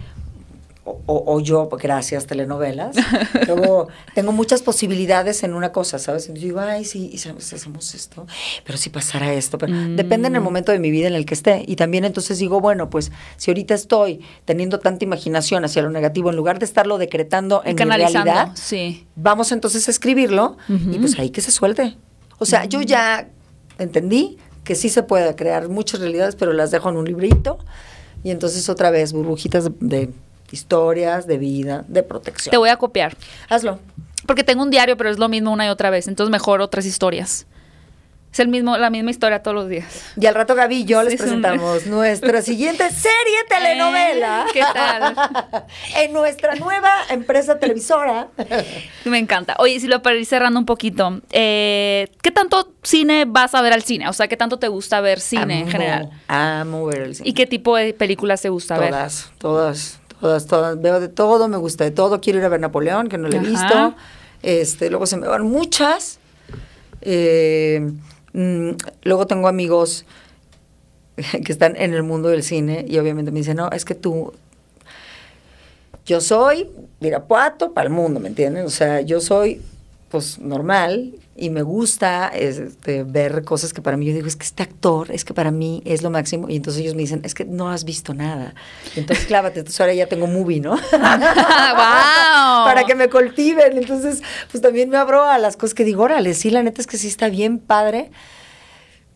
o, yo, gracias telenovelas, tengo muchas posibilidades en una cosa, ¿sabes? Y digo, ay, sí, ¿sabes? hacemos esto, pero si pasara esto, pero mm. depende en el momento de mi vida en el que esté. Y también entonces digo, bueno, pues si ahorita estoy teniendo tanta imaginación hacia lo negativo, en lugar de estarlo decretando en mi realidad, vamos entonces a escribirlo y pues ahí que se suelte. O sea, yo mm. ya entendí que sí se puede crear muchas realidades, pero las dejo en un librito y entonces otra vez burbujitas de historias de vida, de protección. Te voy a copiar. Hazlo. Porque tengo un diario, pero es lo mismo una y otra vez. Entonces mejor otras historias. Es el mismo, la misma historia todos los días. Y al rato Gaby y yo les presentamos nuestra siguiente serie eh, telenovela. ¿Qué tal? en nuestra nueva empresa televisora. Me encanta. Oye, si lo para cerrando un poquito, eh, ¿qué tanto cine vas a ver al cine? O sea, ¿qué tanto te gusta ver cine en general? Amo ver el cine. ¿Y qué tipo de películas te gusta ver? Todas, todas todas, todas, veo de todo, me gusta de todo, quiero ir a ver Napoleón, que no lo he visto. Este, luego se me van muchas. Eh, mm, luego tengo amigos que están en el mundo del cine y obviamente me dicen, no, es que tú, yo soy mira pato para el mundo, ¿me entiendes? O sea, yo soy pues normal y me gusta este, ver cosas que para mí yo digo, es que este actor, es que para mí es lo máximo. Y entonces ellos me dicen, es que no has visto nada. entonces clávate, entonces ahora ya tengo movie, ¿no? para que me cultiven. Entonces, pues también me abro a las cosas que digo, órale, sí, la neta es que sí está bien padre.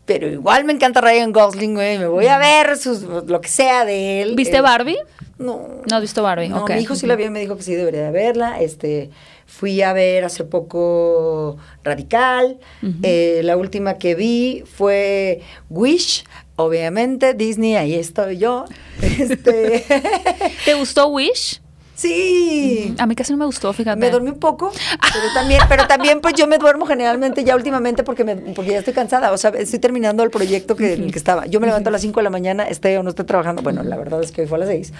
Pero igual me encanta Ryan Gosling, güey. Me voy a ver sus, lo que sea de él. ¿Viste eh, Barbie? No. No has visto Barbie, Mi hijo sí la vio y me dijo que sí debería verla. Este Fui a ver hace poco Radical. Eh, la última que vi fue Wish. Obviamente, Disney, ahí estoy yo. Este, ¿Te gustó Wish? Sí. A mí casi no me gustó, fíjate. Me dormí un poco, pero también, pero también pues yo me duermo generalmente ya últimamente porque, me, porque ya estoy cansada. O sea, estoy terminando el proyecto que, que estaba. Yo me levanto a las 5 de la mañana, esté o no estoy trabajando. Bueno, la verdad es que hoy fue a las 6.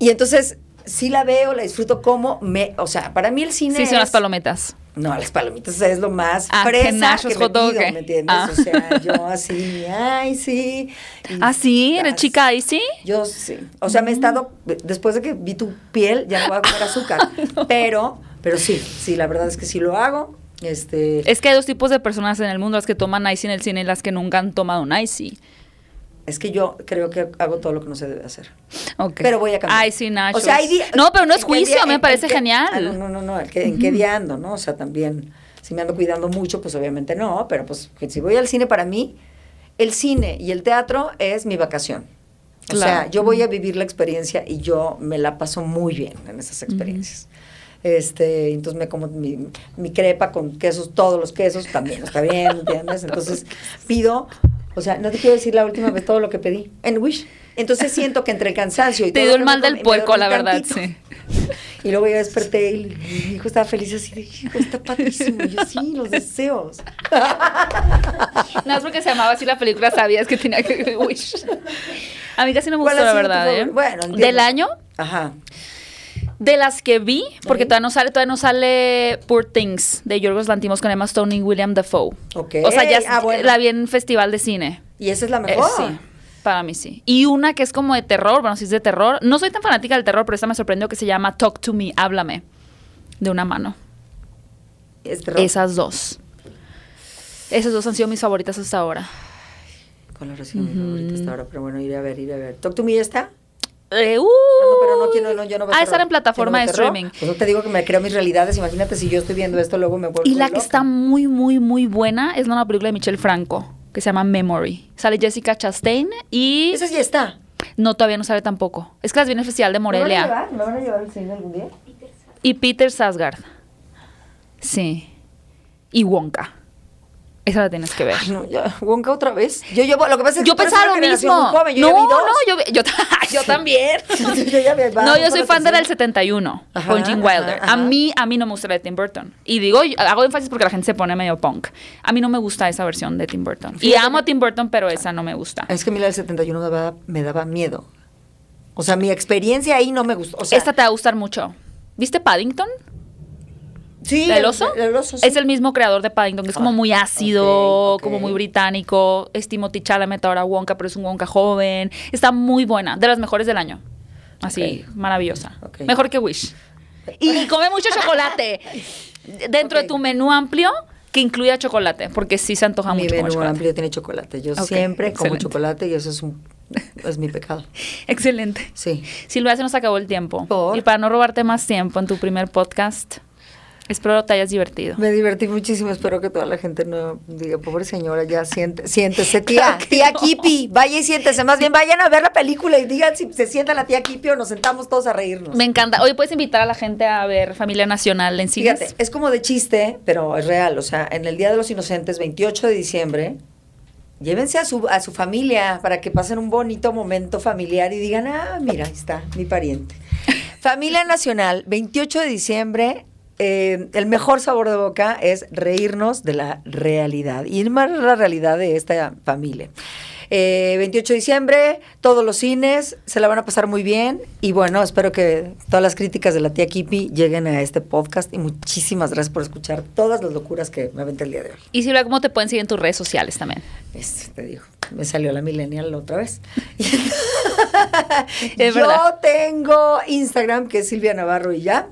Y entonces sí la veo, la disfruto como me, o sea, para mí el cine Sí, son las palometas. No, las palomitas es lo más ah, fresa que, me, entiendes? Ah. O sea, yo así, ay, sí. Y, ¿Ah, sí? ¿Eres chica ahí, sí? Yo sí. O sea, me he mm. estado, después de que vi tu piel, ya no voy a comer azúcar. Ah, pero, pero sí, sí, la verdad es que sí lo hago. Este... Es que hay dos tipos de personas en el mundo, las que toman icy en el cine y las que nunca han tomado un icy es que yo creo que hago todo lo que no se debe hacer. Pero voy a cambiar. Ay, sí, Nacho. O sea, hay no, pero no es juicio, me parece genial. Ah, no, no, no, en qué día ando, ¿no? O sea, también, si me ando cuidando mucho, pues obviamente no, pero pues si voy al cine para mí, el cine y el teatro es mi vacación. O sea, yo voy a vivir la experiencia y yo me la paso muy bien en esas experiencias. Este, entonces me como mi, mi crepa con quesos, todos los quesos, también está bien, ¿entiendes? Entonces pido o sea, no te quiero decir la última vez todo lo que pedí en Wish. Entonces siento que entre el cansancio y te dio el mal del puerco, la verdad, sí. Y luego yo desperté y mi hijo estaba feliz así Dije, hijo, está patísimo, Y así los deseos. No, es porque se llamaba así la película, sabías que tenía que Wish. A mí casi no me gustó, la verdad, ¿eh? Bueno, ¿Del año? Ajá. De las que vi, porque todavía no sale, todavía no sale Poor Things de Yorgos Lantimos con Emma Stone y William Dafoe. Ok. O sea, ya ah, la vi en festival de cine. ¿Y esa es la mejor? Eh, sí. Para mí sí. Y una que es como de terror, bueno, si es de terror. No soy tan fanática del terror, pero esta me sorprendió que se llama Talk to Me, háblame. De una mano. Es Esas dos. Esas dos han sido mis favoritas hasta ahora. Con la hasta ahora, pero bueno, iré a ver, iré a ver. ¿Talk to Me ya está? Eh, ah, pero no, ah, estar en plataforma de streaming. Pues te digo que me creo mis realidades. Imagínate si yo estoy viendo esto, luego me vuelvo. Y la que está muy, muy, muy buena es una película de Michelle Franco que se llama Memory. Sale Jessica Chastain y. Esa sí está. No, todavía no sale tampoco. Es que las viene de Morelia. ¿Me van a llevar, ¿Me van algún día? Y Peter Sasgard. Sí. Y Wonka. Esa la tienes que ver. Wonka otra vez. Yo yo lo que pasa es que yo pensaba lo mismo. no, no, yo, también. yo ya no, yo soy fan de la del 71 con Gene Wilder. A mí, a mí no me gusta la de Tim Burton. Y digo, hago énfasis porque la gente se pone medio punk. A mí no me gusta esa versión de Tim Burton. y amo a Tim Burton, pero esa no me gusta. Es que a mí la del 71 me daba, me daba miedo. O sea, mi experiencia ahí no me gustó. Esta te va a gustar mucho. ¿Viste Paddington? Sí, oso. Es el mismo creador de Paddington, que es como ah, muy ácido, como muy británico. Es Timothy Chalamet ahora Wonka, pero es un Wonka joven. Está muy buena, de las mejores del año. Así, maravillosa. Mejor que Wish. Y come mucho chocolate. Dentro de tu menú amplio, que incluya chocolate, porque sí se antoja mi mucho. Mi menú amplio tiene chocolate. Yo siempre como chocolate y eso es, es mi pecado. excelente. Sí. Silvia, se nos acabó el tiempo. Y para no robarte más tiempo en tu primer podcast, Espero te hayas divertido. Me divertí muchísimo. Espero que toda la gente no diga, pobre señora, ya siente, siéntese, tía, tía Kipi, vaya y siéntese. Más bien vayan a ver la película y digan si se sienta la tía Kipi o nos sentamos todos a reírnos. Me encanta. Hoy puedes invitar a la gente a ver Familia Nacional en cines. Fíjate, es como de chiste, pero es real. O sea, en el Día de los Inocentes, 28 de diciembre, llévense a su, a su familia para que pasen un bonito momento familiar y digan, ah, mira, ahí está mi pariente. Familia Nacional, 28 de diciembre, eh, el mejor sabor de boca es reírnos de la realidad y más la realidad de esta familia. 28 eh, de diciembre, todos los cines se la van a pasar muy bien. Y bueno, espero que todas las críticas de la tía Kipi lleguen a este podcast. Y muchísimas gracias por escuchar todas las locuras que me aventé el día de hoy. Y si Silvia, ¿cómo te pueden seguir en tus redes sociales también? te digo, me salió la millennial otra vez. Yo tengo Instagram, que es Silvia Navarro y ya.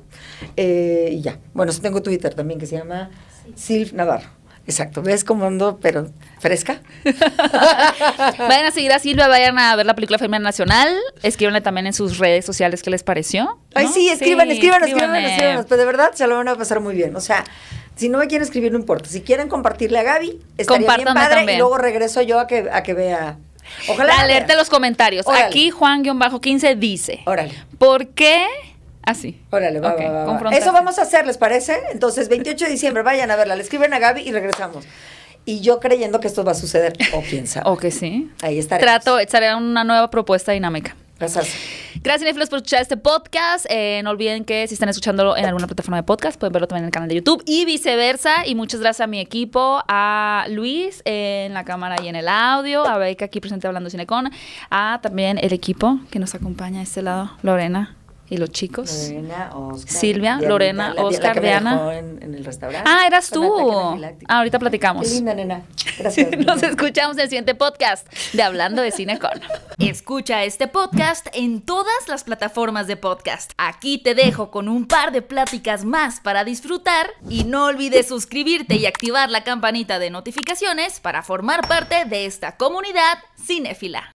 Eh, y ya. Bueno, sí tengo Twitter también, que se llama Silv Navarro. Exacto, ves como ando, pero fresca. vayan a seguir a Silvia, vayan a ver la película Femina Nacional, escríbanle también en sus redes sociales qué les pareció. Ay, sí, escriban, escriban, escriban, pues de verdad se lo van a pasar muy bien. O sea, si no me quieren escribir, no importa. Si quieren compartirle a Gaby, estaría bien padre. Y luego regreso yo a a que vea Ojalá. leerte los comentarios. Aquí Juan-15 dice. Órale. ¿Por qué? Así. Ah, Órale, va, Eso vamos a hacer, ¿les parece? Entonces, 28 de diciembre, vayan a verla, le escriben a Gaby y regresamos. Y yo creyendo que esto va a suceder, o piensa. o que sí. Ahí está. Trato, echaré una nueva propuesta dinámica. Gracias. Gracias, Netflix por escuchar este podcast. Eh, no olviden que si están escuchándolo en alguna plataforma de podcast, pueden verlo también en el canal de YouTube y viceversa. Y muchas gracias a mi equipo, a Luis en la cámara y en el audio, a Beca aquí presente hablando Cinecon, a también el equipo que nos acompaña a este lado, Lorena y los chicos. Lorena, Oscar, Silvia, Lorena, Oscar, la Diana. en, el restaurante. Ah, eras tú. Ah, ahorita platicamos. Qué linda, nena. Gracias. Nos escuchamos en el siguiente podcast de Hablando de Cine Escucha este podcast en todas las plataformas de podcast. Aquí te dejo con un par de pláticas más para disfrutar y no olvides suscribirte y activar la campanita de notificaciones para formar parte de esta comunidad cinéfila.